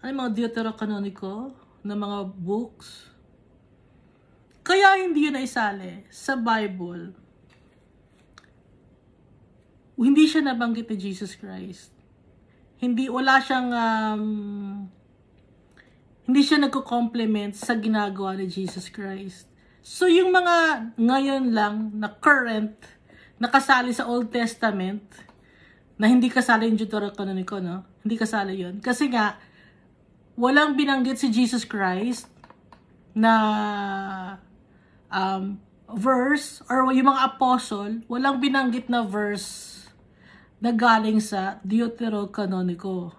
ano yung mga deuterocanonico na mga books? Kaya hindi yun naisali sa Bible. Hindi siya nabanggit ni Jesus Christ. Hindi, wala siyang, um, hindi siya nagko-compliment sa ginagawa ni Jesus Christ. So yung mga ngayon lang na current, nakasali sa Old Testament, na hindi kasali yung Deuterocanonico, no? Hindi kasali yon Kasi nga, walang binanggit si Jesus Christ na um, verse or yung mga apostle, walang binanggit na verse na galing sa deuterocanonico.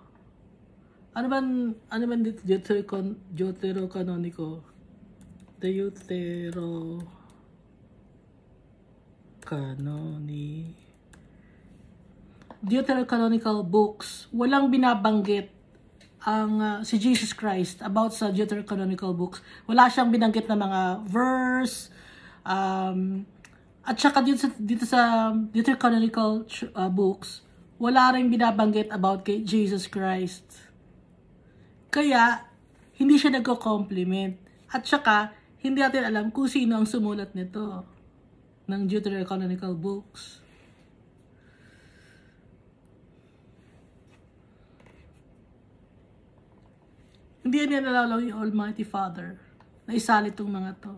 Ano man, ano man dito deuterocon, deuterocanonico? Deutero canoni Deuterocanonical books, walang binabanggit ang uh, si Jesus Christ about sa Deuterocanonical books. Wala siyang binanggit na mga verse um, at saka dito sa, dito sa Deuterocanonical uh, books, wala rin binabanggit about kay Jesus Christ. Kaya hindi siya nagko-compliment at saka hindi natin alam kung sino ang sumulat nito ng Deuterocanonical books. Hindi niya nalalaw yung Almighty Father na isali itong mga to.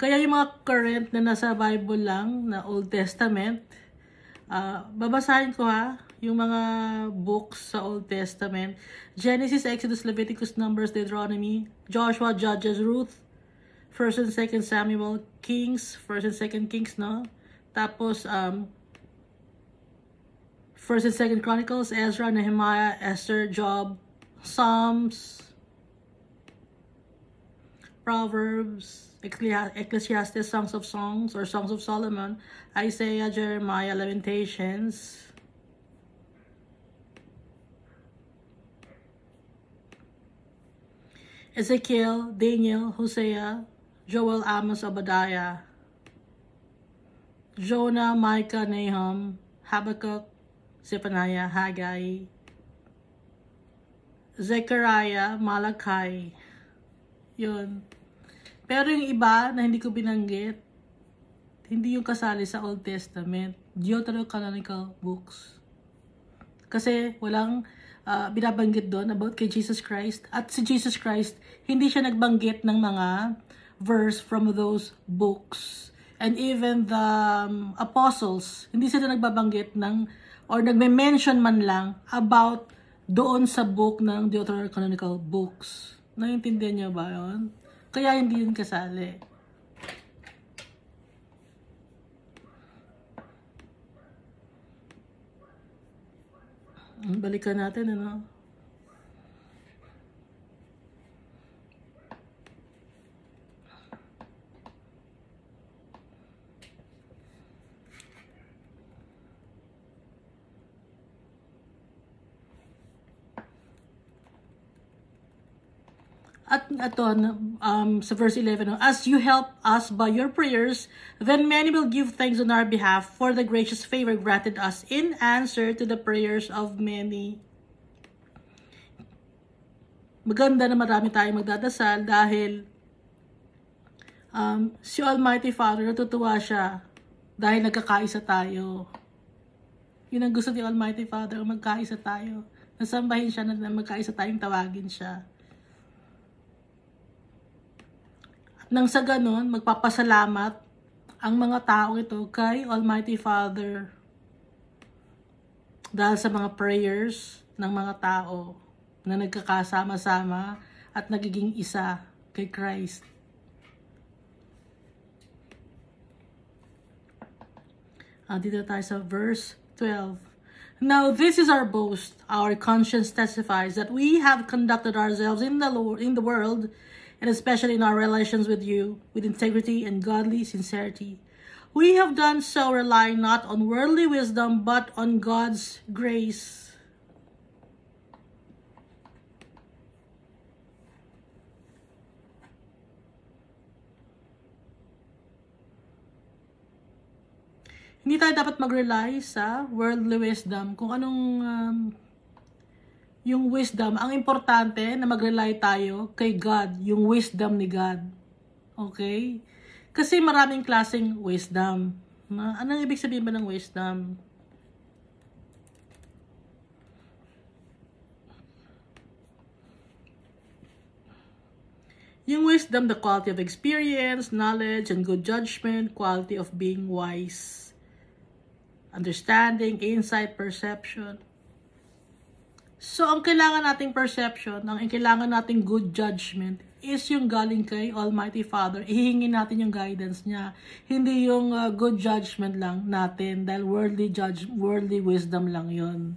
Kaya yung mga current na nasa Bible lang, na Old Testament, uh, babasahin ko ha, yung mga books sa Old Testament. Genesis, Exodus, Leviticus, Numbers, Deuteronomy, Joshua, Judges, Ruth, 1st and 2nd Samuel, Kings, 1st and 2nd Kings, no? Tapos, um, First and Second Chronicles, Ezra, Nehemiah, Esther, Job, Psalms, Proverbs, Ecclesiastes, Songs of Songs or Songs of Solomon, Isaiah, Jeremiah, Lamentations, Ezekiel, Daniel, Hosea, Joel, Amos, Obadiah, Jonah, Micah, Nahum, Habakkuk, Zephaniah, Haggai, Zechariah, Malachi. Yun. Pero yung iba na hindi ko binanggit, hindi yung kasali sa Old Testament, Deuterocanonical books. Kasi walang uh, binabanggit doon about kay Jesus Christ. At si Jesus Christ, hindi siya nagbanggit ng mga verse from those books. And even the um, apostles, hindi sila nagbabanggit ng or nagme-mention man lang about doon sa book ng Deuterocanonical Books. Naintindihan niyo ba yun? Kaya hindi yun kasali. Balikan natin, ano? at ito, um, sa verse 11, As you help us by your prayers, then many will give thanks on our behalf for the gracious favor granted us in answer to the prayers of many. Maganda na marami tayong magdadasal dahil um, si Almighty Father, natutuwa siya dahil nagkakaisa tayo. Yun ang gusto ni Almighty Father, magkaisa tayo. Nasambahin siya na magkaisa tayong tawagin siya. Nang sa ganon, magpapasalamat ang mga tao ito kay Almighty Father dahil sa mga prayers ng mga tao na nagkakasama-sama at nagiging isa kay Christ. Uh, dito tayo sa verse 12. Now this is our boast. Our conscience testifies that we have conducted ourselves in the Lord, in the world and especially in our relations with you, with integrity and godly sincerity. We have done so relying not on worldly wisdom, but on God's grace. Hindi tayo dapat mag-rely sa worldly wisdom kung anong um, yung wisdom. Ang importante na mag-rely tayo kay God, yung wisdom ni God. Okay? Kasi maraming klaseng wisdom. Anong ibig sabihin ba ng wisdom? Yung wisdom, the quality of experience, knowledge, and good judgment, quality of being wise, understanding, insight, perception. So, ang kailangan nating perception, ang kailangan nating good judgment is yung galing kay Almighty Father. Ihingin natin yung guidance niya. Hindi yung uh, good judgment lang natin dahil worldly, judge, worldly wisdom lang yon.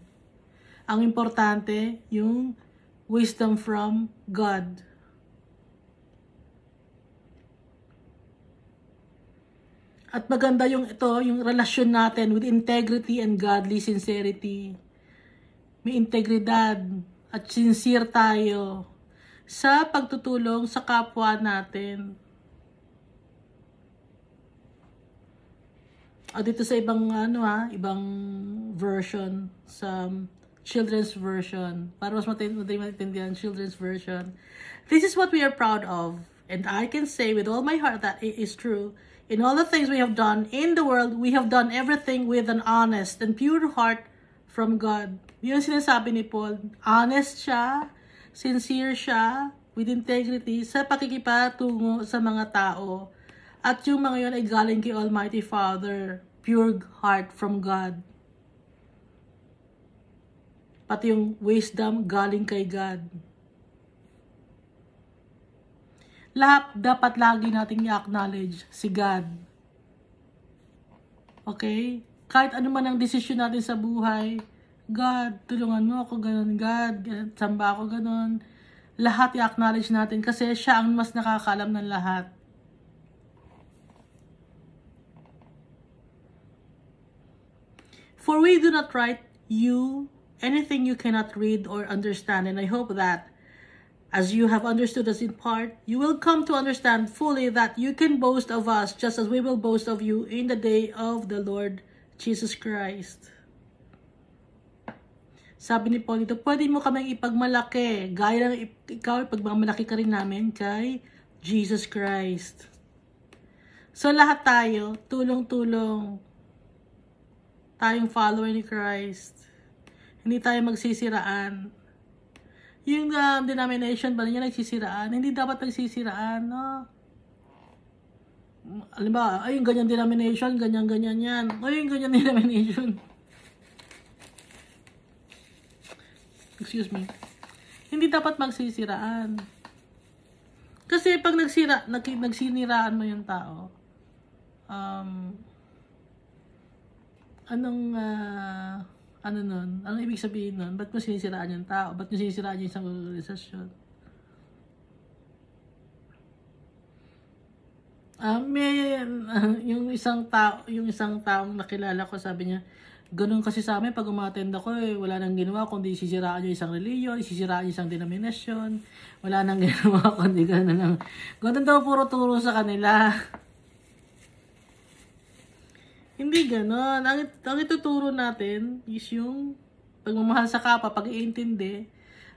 Ang importante, yung wisdom from God. At maganda yung ito, yung relasyon natin with integrity and godly sincerity may integridad at sincere tayo sa pagtutulong sa kapwa natin. O ah, dito sa ibang ano ha, ah, ibang version sa children's version. Para mas matitindihan children's version. This is what we are proud of. And I can say with all my heart that it is true. In all the things we have done in the world, we have done everything with an honest and pure heart from God. Yun ang sinasabi ni Paul. Honest siya, sincere siya, with integrity sa pakikipatungo sa mga tao. At yung mga yun ay galing kay Almighty Father, pure heart from God. Pati yung wisdom galing kay God. Lahat dapat lagi nating i-acknowledge si God. Okay? Kahit ano man ang desisyon natin sa buhay, God, tulungan mo ako, ganun, God, samba ako, ganun. Lahat i-acknowledge natin kasi siya ang mas nakakaalam ng lahat. For we do not write you anything you cannot read or understand, and I hope that as you have understood us in part, you will come to understand fully that you can boast of us just as we will boast of you in the day of the Lord Jesus Christ. Sabi ni Paul dito, pwede mo kami ipagmalaki. Gaya ng ikaw, ipagmamalaki ka rin namin kay Jesus Christ. So lahat tayo, tulong-tulong. Tayong follower ni Christ. Hindi tayo magsisiraan. Yung um, denomination ba niya nagsisiraan? Hindi dapat nagsisiraan, no? Alam ba, ay ganyan denomination, ganyan-ganyan yan. Ay ganyan denomination. excuse me, hindi dapat magsisiraan. Kasi pag nagsira, nag, nagsiniraan mo yung tao, um, anong, uh, ano nun, anong ibig sabihin nun? Ba't mo sinisiraan yung tao? Ba't mo sinisiraan yung isang organisasyon? Uh, ah, may, uh, yung isang tao, yung isang taong nakilala ko, sabi niya, Ganun kasi sa amin, pag umattend ako, eh, wala nang ginawa kundi isisiraan yung isang reliyon, isisiraan yung isang denomination. Wala nang ginawa kundi ganun lang. Ganun daw puro turo sa kanila. Hindi ganun. Ang, ang ituturo natin is yung pagmamahal sa kapwa, pag-iintindi,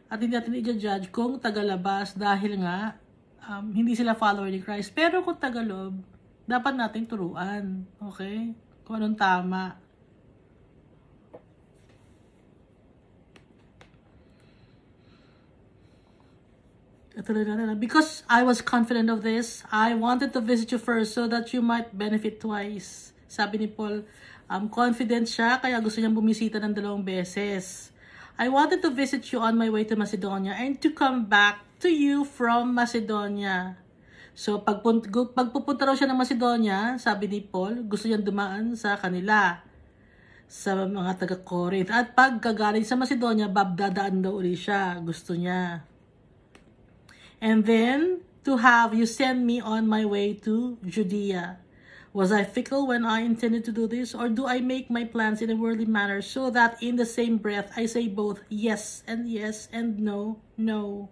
at hindi natin i-judge kung tagalabas dahil nga um, hindi sila follower ni Christ. Pero kung tagalob, dapat natin turuan. Okay? Kung anong tama. Because I was confident of this, I wanted to visit you first so that you might benefit twice. Sabi ni Paul, um, confident siya kaya gusto niyang bumisita ng dalawang beses. I wanted to visit you on my way to Macedonia and to come back to you from Macedonia. So pagpun pagpupunta raw siya ng Macedonia, sabi ni Paul, gusto niyang dumaan sa kanila sa mga taga-Corinth. At pagkagaling sa Macedonia, babdadaan daw uli siya. Gusto niya. and then to have you send me on my way to Judea. Was I fickle when I intended to do this, or do I make my plans in a worldly manner so that in the same breath I say both yes and yes and no, no?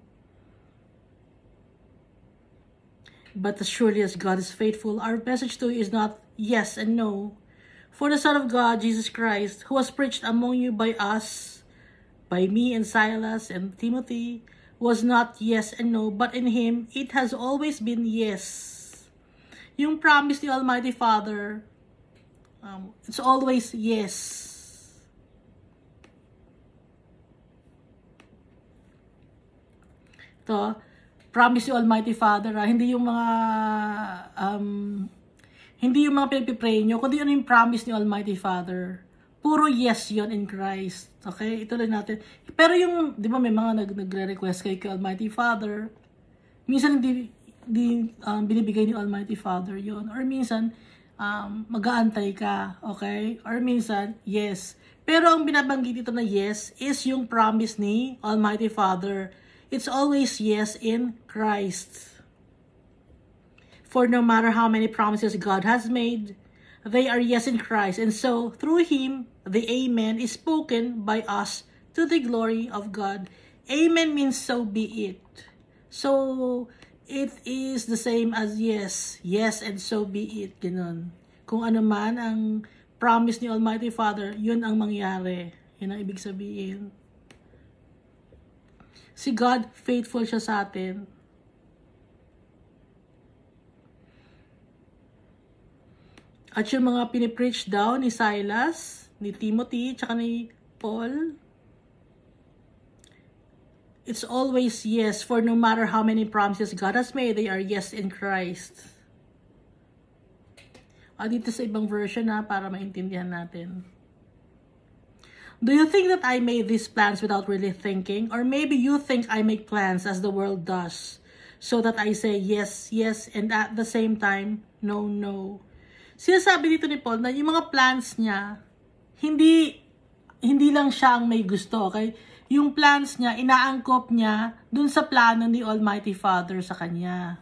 But as surely as God is faithful, our message to you is not yes and no. For the Son of God, Jesus Christ, who was preached among you by us, by me and Silas and Timothy, was not yes and no, but in Him, it has always been yes. Yung promise ni Almighty Father, um, it's always yes. Ito, promise ni Almighty Father, ha? Ah, hindi yung mga um, hindi yung mga pinagpipray nyo, kundi ano yung promise ni Almighty Father puro yes yon in Christ. Okay? Ituloy natin. Pero yung, di ba may mga nag, nagre-request kay Almighty Father, minsan hindi, hindi um, binibigay ni Almighty Father yon Or minsan, um, mag-aantay ka. Okay? Or minsan, yes. Pero ang binabanggit dito na yes is yung promise ni Almighty Father. It's always yes in Christ. For no matter how many promises God has made, they are yes in Christ. And so through him, the Amen is spoken by us to the glory of God. Amen means so be it. So it is the same as yes. Yes and so be it. Ganun. Kung ano man ang promise ni Almighty Father, yun ang mangyari. Yun ang ibig sabihin. Si God faithful siya sa atin. At yung mga pinipreach daw ni Silas, ni Timothy, tsaka ni Paul, it's always yes for no matter how many promises God has made, they are yes in Christ. Ah, dito sa ibang version na para maintindihan natin. Do you think that I made these plans without really thinking? Or maybe you think I make plans as the world does, so that I say yes, yes, and at the same time, no, no. Sinasabi dito ni Paul na yung mga plans niya, hindi hindi lang siya ang may gusto, okay? Yung plans niya, inaangkop niya dun sa plano ni Almighty Father sa kanya.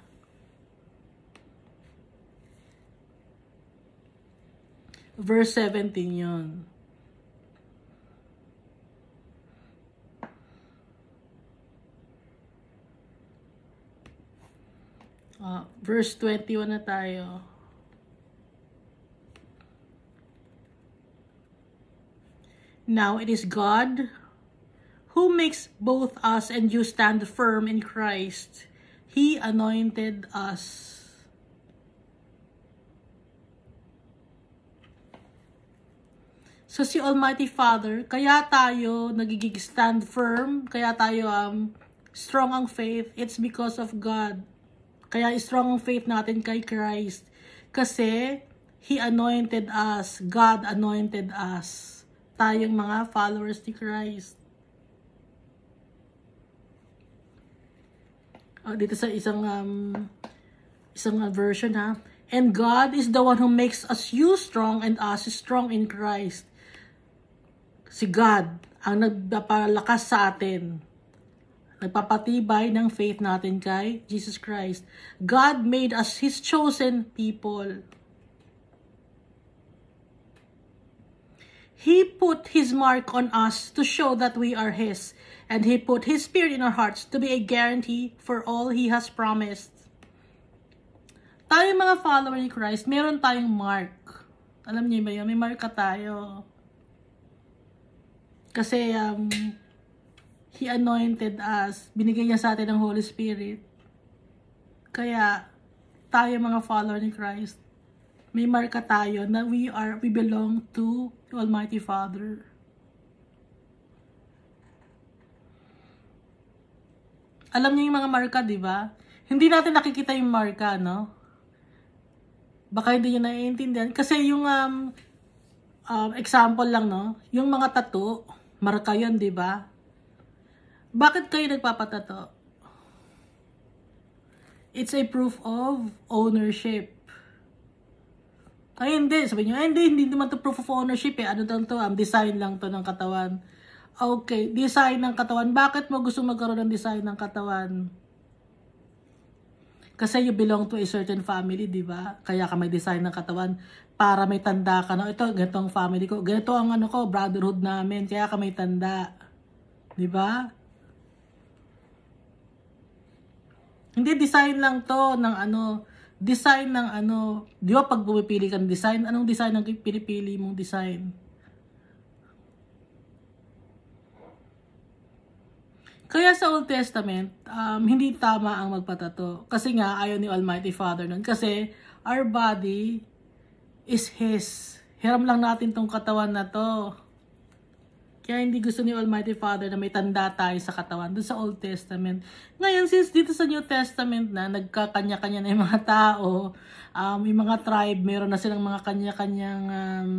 Verse 17 yun. Uh, verse 21 na tayo. Now it is God who makes both us and you stand firm in Christ. He anointed us. So si Almighty Father, kaya tayo nagigig stand firm, kaya tayo um, strong ang faith, it's because of God. Kaya strong ang faith natin kay Christ. Kasi He anointed us. God anointed us tayong mga followers ni Christ. Oh, dito sa isang um, isang uh, version ha. And God is the one who makes us you strong and us strong in Christ. Si God ang nagpapalakas sa atin. Nagpapatibay ng faith natin kay Jesus Christ. God made us His chosen people. He put His mark on us to show that we are His, and He put His Spirit in our hearts to be a guarantee for all He has promised. Tayo mga follower ni Christ, meron tayong mark. Alam niyo ba yun? May mark ka tayo. Kasi um, He anointed us. Binigay niya sa atin ng Holy Spirit. Kaya tayo mga follower ni Christ, may marka tayo na we are we belong to Almighty Father. Alam niyo yung mga marka, di ba? Hindi natin nakikita yung marka, no? Baka hindi niyo naiintindihan. Kasi yung um, um, example lang, no? Yung mga tato, marka yun, di ba? Bakit kayo nagpapatato? It's a proof of ownership. Ay hindi, sabi niyo, ay hindi, hindi naman to proof of ownership eh. Ano lang to, um, design lang to ng katawan. Ah, okay, design ng katawan. Bakit mo gusto magkaroon ng design ng katawan? Kasi you belong to a certain family, di ba? Kaya ka may design ng katawan para may tanda ka na, ito, ganito ang family ko. Ganito ang ano ko, brotherhood namin. Kaya ka may tanda. Di ba? Hindi design lang to ng ano, design ng ano, di ba pag pumipili kang design, anong design ang pinipili mong design? Kaya sa Old Testament, um, hindi tama ang magpatato. Kasi nga, ayaw ni Almighty Father nun. Kasi, our body is His. Hiram lang natin tong katawan na to. Kaya hindi gusto ni Almighty Father na may tanda tayo sa katawan doon sa Old Testament. Ngayon, since dito sa New Testament na nagkakanya-kanya na yung mga tao, um, yung mga tribe, meron na silang mga kanya-kanyang um,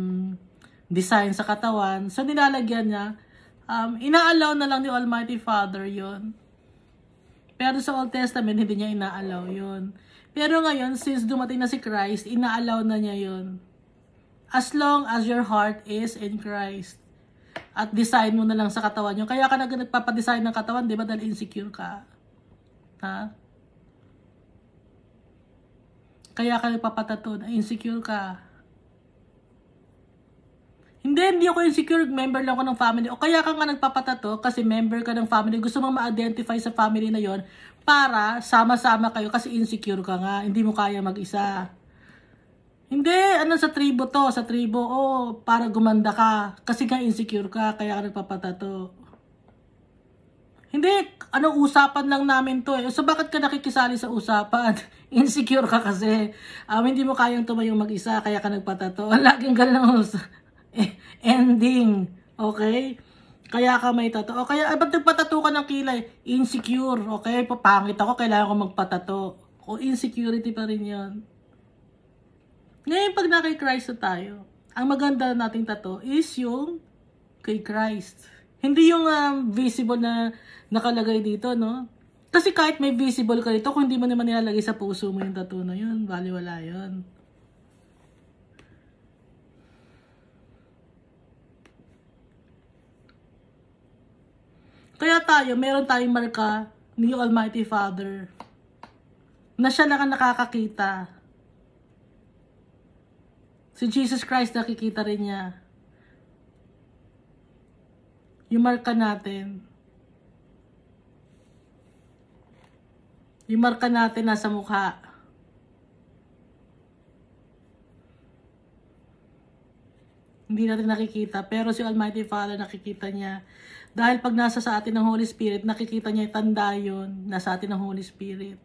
design sa katawan. So, nilalagyan niya, um, inaalaw na lang ni Almighty Father yon Pero sa Old Testament, hindi niya inaalaw yon Pero ngayon, since dumating na si Christ, inaalaw na niya yon As long as your heart is in Christ at design mo na lang sa katawan nyo. Kaya ka na nagpapadesign ng katawan, di ba? Dahil insecure ka. Ha? Kaya ka nagpapatato na insecure ka. Hindi, hindi ako insecure. Member lang ako ng family. O kaya ka nga nagpapatato kasi member ka ng family. Gusto mong ma-identify sa family na yon para sama-sama kayo kasi insecure ka nga. Hindi mo kaya mag-isa. Hindi, ano sa tribo to, sa tribo. Oh, para gumanda ka. Kasi ka insecure ka, kaya ka nagpapatato. Hindi, ano usapan lang namin to eh. So bakit ka nakikisali sa usapan? insecure ka kasi. Um, hindi mo kayang tumayong mag-isa, kaya ka nagpatato. Laging ganun ang eh, ending. Okay? Kaya ka may tato. O kaya, ay, ba't nagpatato ka ng kilay? Insecure. Okay, papangit ako, kailangan ko magpatato. O insecurity pa rin yon ngayon, pag na kay Christ na tayo, ang maganda nating tato is yung kay Christ. Hindi yung um, visible na nakalagay dito, no? Kasi kahit may visible ka dito, kung hindi mo naman nilalagay sa puso mo yung tattoo na yun, baliwala yun. Kaya tayo, meron tayong marka ni Almighty Father na siya lang nakakakita Si Jesus Christ nakikita rin niya. Yumarka natin. Yumarka natin nasa mukha. Hindi natin nakikita. Pero si Almighty Father nakikita niya. Dahil pag nasa sa atin ng Holy Spirit, nakikita niya yung tanda yun. sa atin ng Holy Spirit.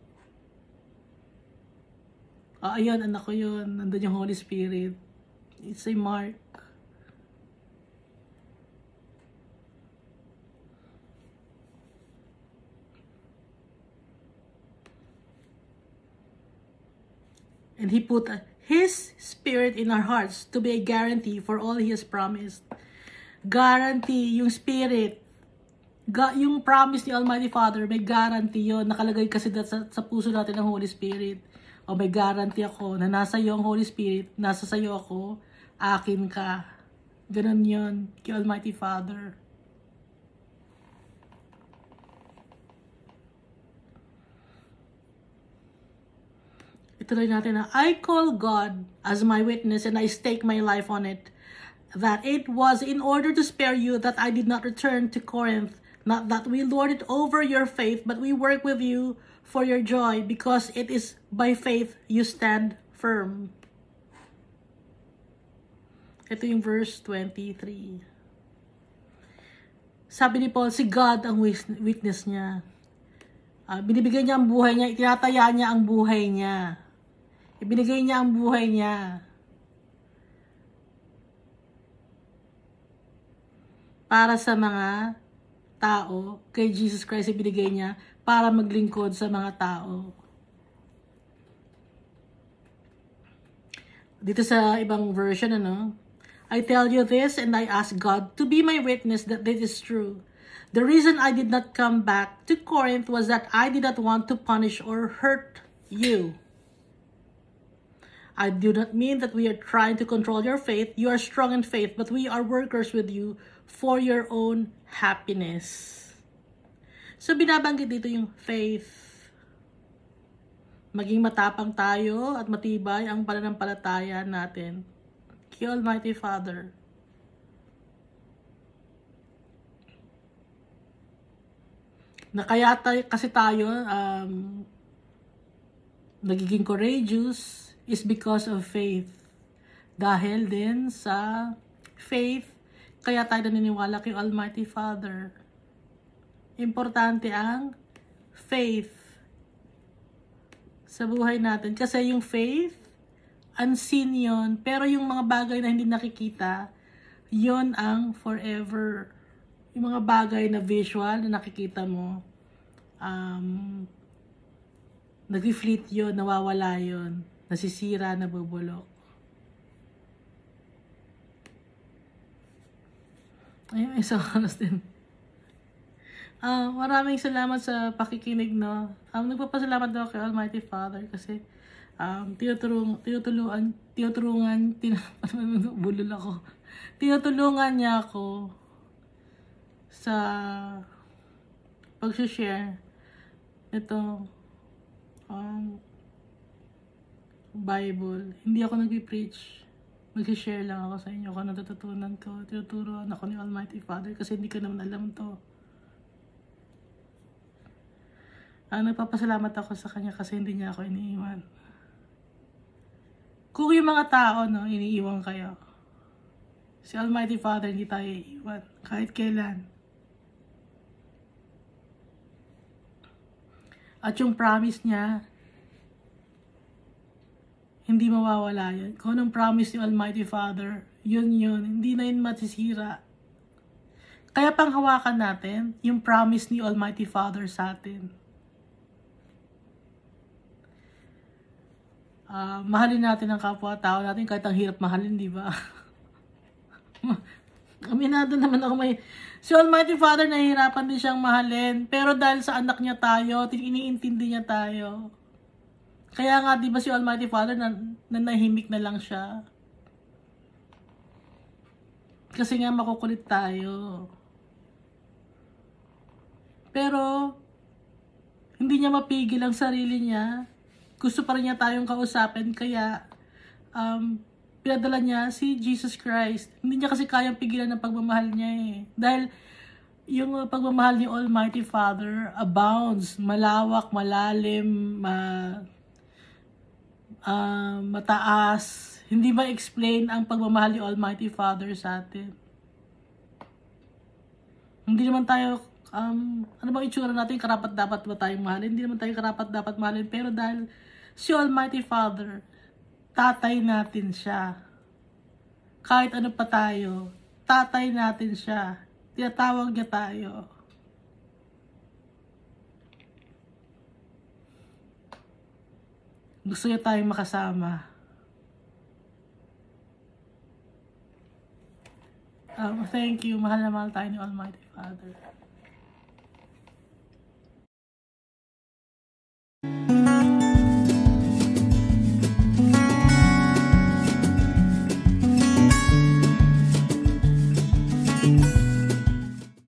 Ah, ayun, anak ko yun. Nandun yung Holy Spirit. It's a mark. And he put his spirit in our hearts to be a guarantee for all he has promised. Guarantee yung spirit. Ga yung promise ni Almighty Father, may guarantee yon Nakalagay kasi sa, sa puso natin ang Holy Spirit. O may guarantee ako na nasa iyo ang Holy Spirit, nasa sa iyo ako akin ka. Ganun yun, kay Almighty Father. Ituloy natin na, I call God as my witness and I stake my life on it, that it was in order to spare you that I did not return to Corinth, not that we lord over your faith, but we work with you for your joy, because it is by faith you stand firm. Ito yung verse 23. Sabi ni Paul, si God ang witness niya. Uh, binibigay niya ang buhay niya, itinataya niya ang buhay niya. Ibinigay niya ang buhay niya. Para sa mga tao, kay Jesus Christ ibinigay niya para maglingkod sa mga tao. Dito sa ibang version, ano, I tell you this and I ask God to be my witness that this is true. The reason I did not come back to Corinth was that I did not want to punish or hurt you. I do not mean that we are trying to control your faith. You are strong in faith, but we are workers with you for your own happiness. So binabanggit dito yung faith. Maging matapang tayo at matibay ang pananampalataya natin Thank you, Almighty Father. Na kaya tayo, kasi tayo um, nagiging courageous is because of faith. Dahil din sa faith, kaya tayo naniniwala kay Almighty Father. Importante ang faith sa buhay natin. Kasi yung faith, unseen yon pero yung mga bagay na hindi nakikita, yon ang forever. Yung mga bagay na visual na nakikita mo, um, nagfi-fleet yon nawawala yon nasisira, nabubulok. Ayun, isang kanos din. Uh, maraming salamat sa pakikinig, no? Um, nagpapasalamat daw kay Almighty Father kasi um, tinutulungan, tinutulungan, tinutulungan, bulol ako. Tinutulungan niya ako sa pag-share ito um, Bible. Hindi ako nag-preach. Mag-share lang ako sa inyo kung natututunan ko. Tinuturoan ako ni Almighty Father kasi hindi ko naman alam to. Uh, nagpapasalamat ako sa kanya kasi hindi niya ako iniiwan. Kung yung mga tao, no, iniiwan kayo. Si Almighty Father hindi tayo iiwan kahit kailan. At yung promise niya, hindi mawawala yun. Kung anong promise ni Almighty Father, yun yun. Hindi na yun matisira. Kaya panghawakan natin yung promise ni Almighty Father sa atin. Ah, mahalin natin ang kapwa-tao natin kahit ang hirap mahalin, di ba? Aminado naman ako may... Si Almighty Father, nahihirapan din siyang mahalin. Pero dahil sa anak niya tayo, iniintindi niya tayo. Kaya nga, di ba si Almighty Father, na nanahimik na lang siya. Kasi nga, makukulit tayo. Pero, hindi niya mapigil ang sarili niya gusto pa rin niya tayong kausapin kaya um, pinadala niya si Jesus Christ. Hindi niya kasi kayang pigilan ang pagmamahal niya eh. Dahil yung uh, pagmamahal ni Almighty Father abounds, malawak, malalim, ma, uh, mataas. Hindi ma explain ang pagmamahal ni Almighty Father sa atin? Hindi naman tayo um, ano bang itsura natin, karapat dapat ba tayong mahalin? Hindi naman tayo karapat dapat mahalin, pero dahil Si Almighty Father, tatay natin siya. Kahit ano pa tayo, tatay natin siya. Tinatawag niya tayo. Gusto niya tayong makasama. Um, thank you. Mahal na mahal tayo ni Almighty Father.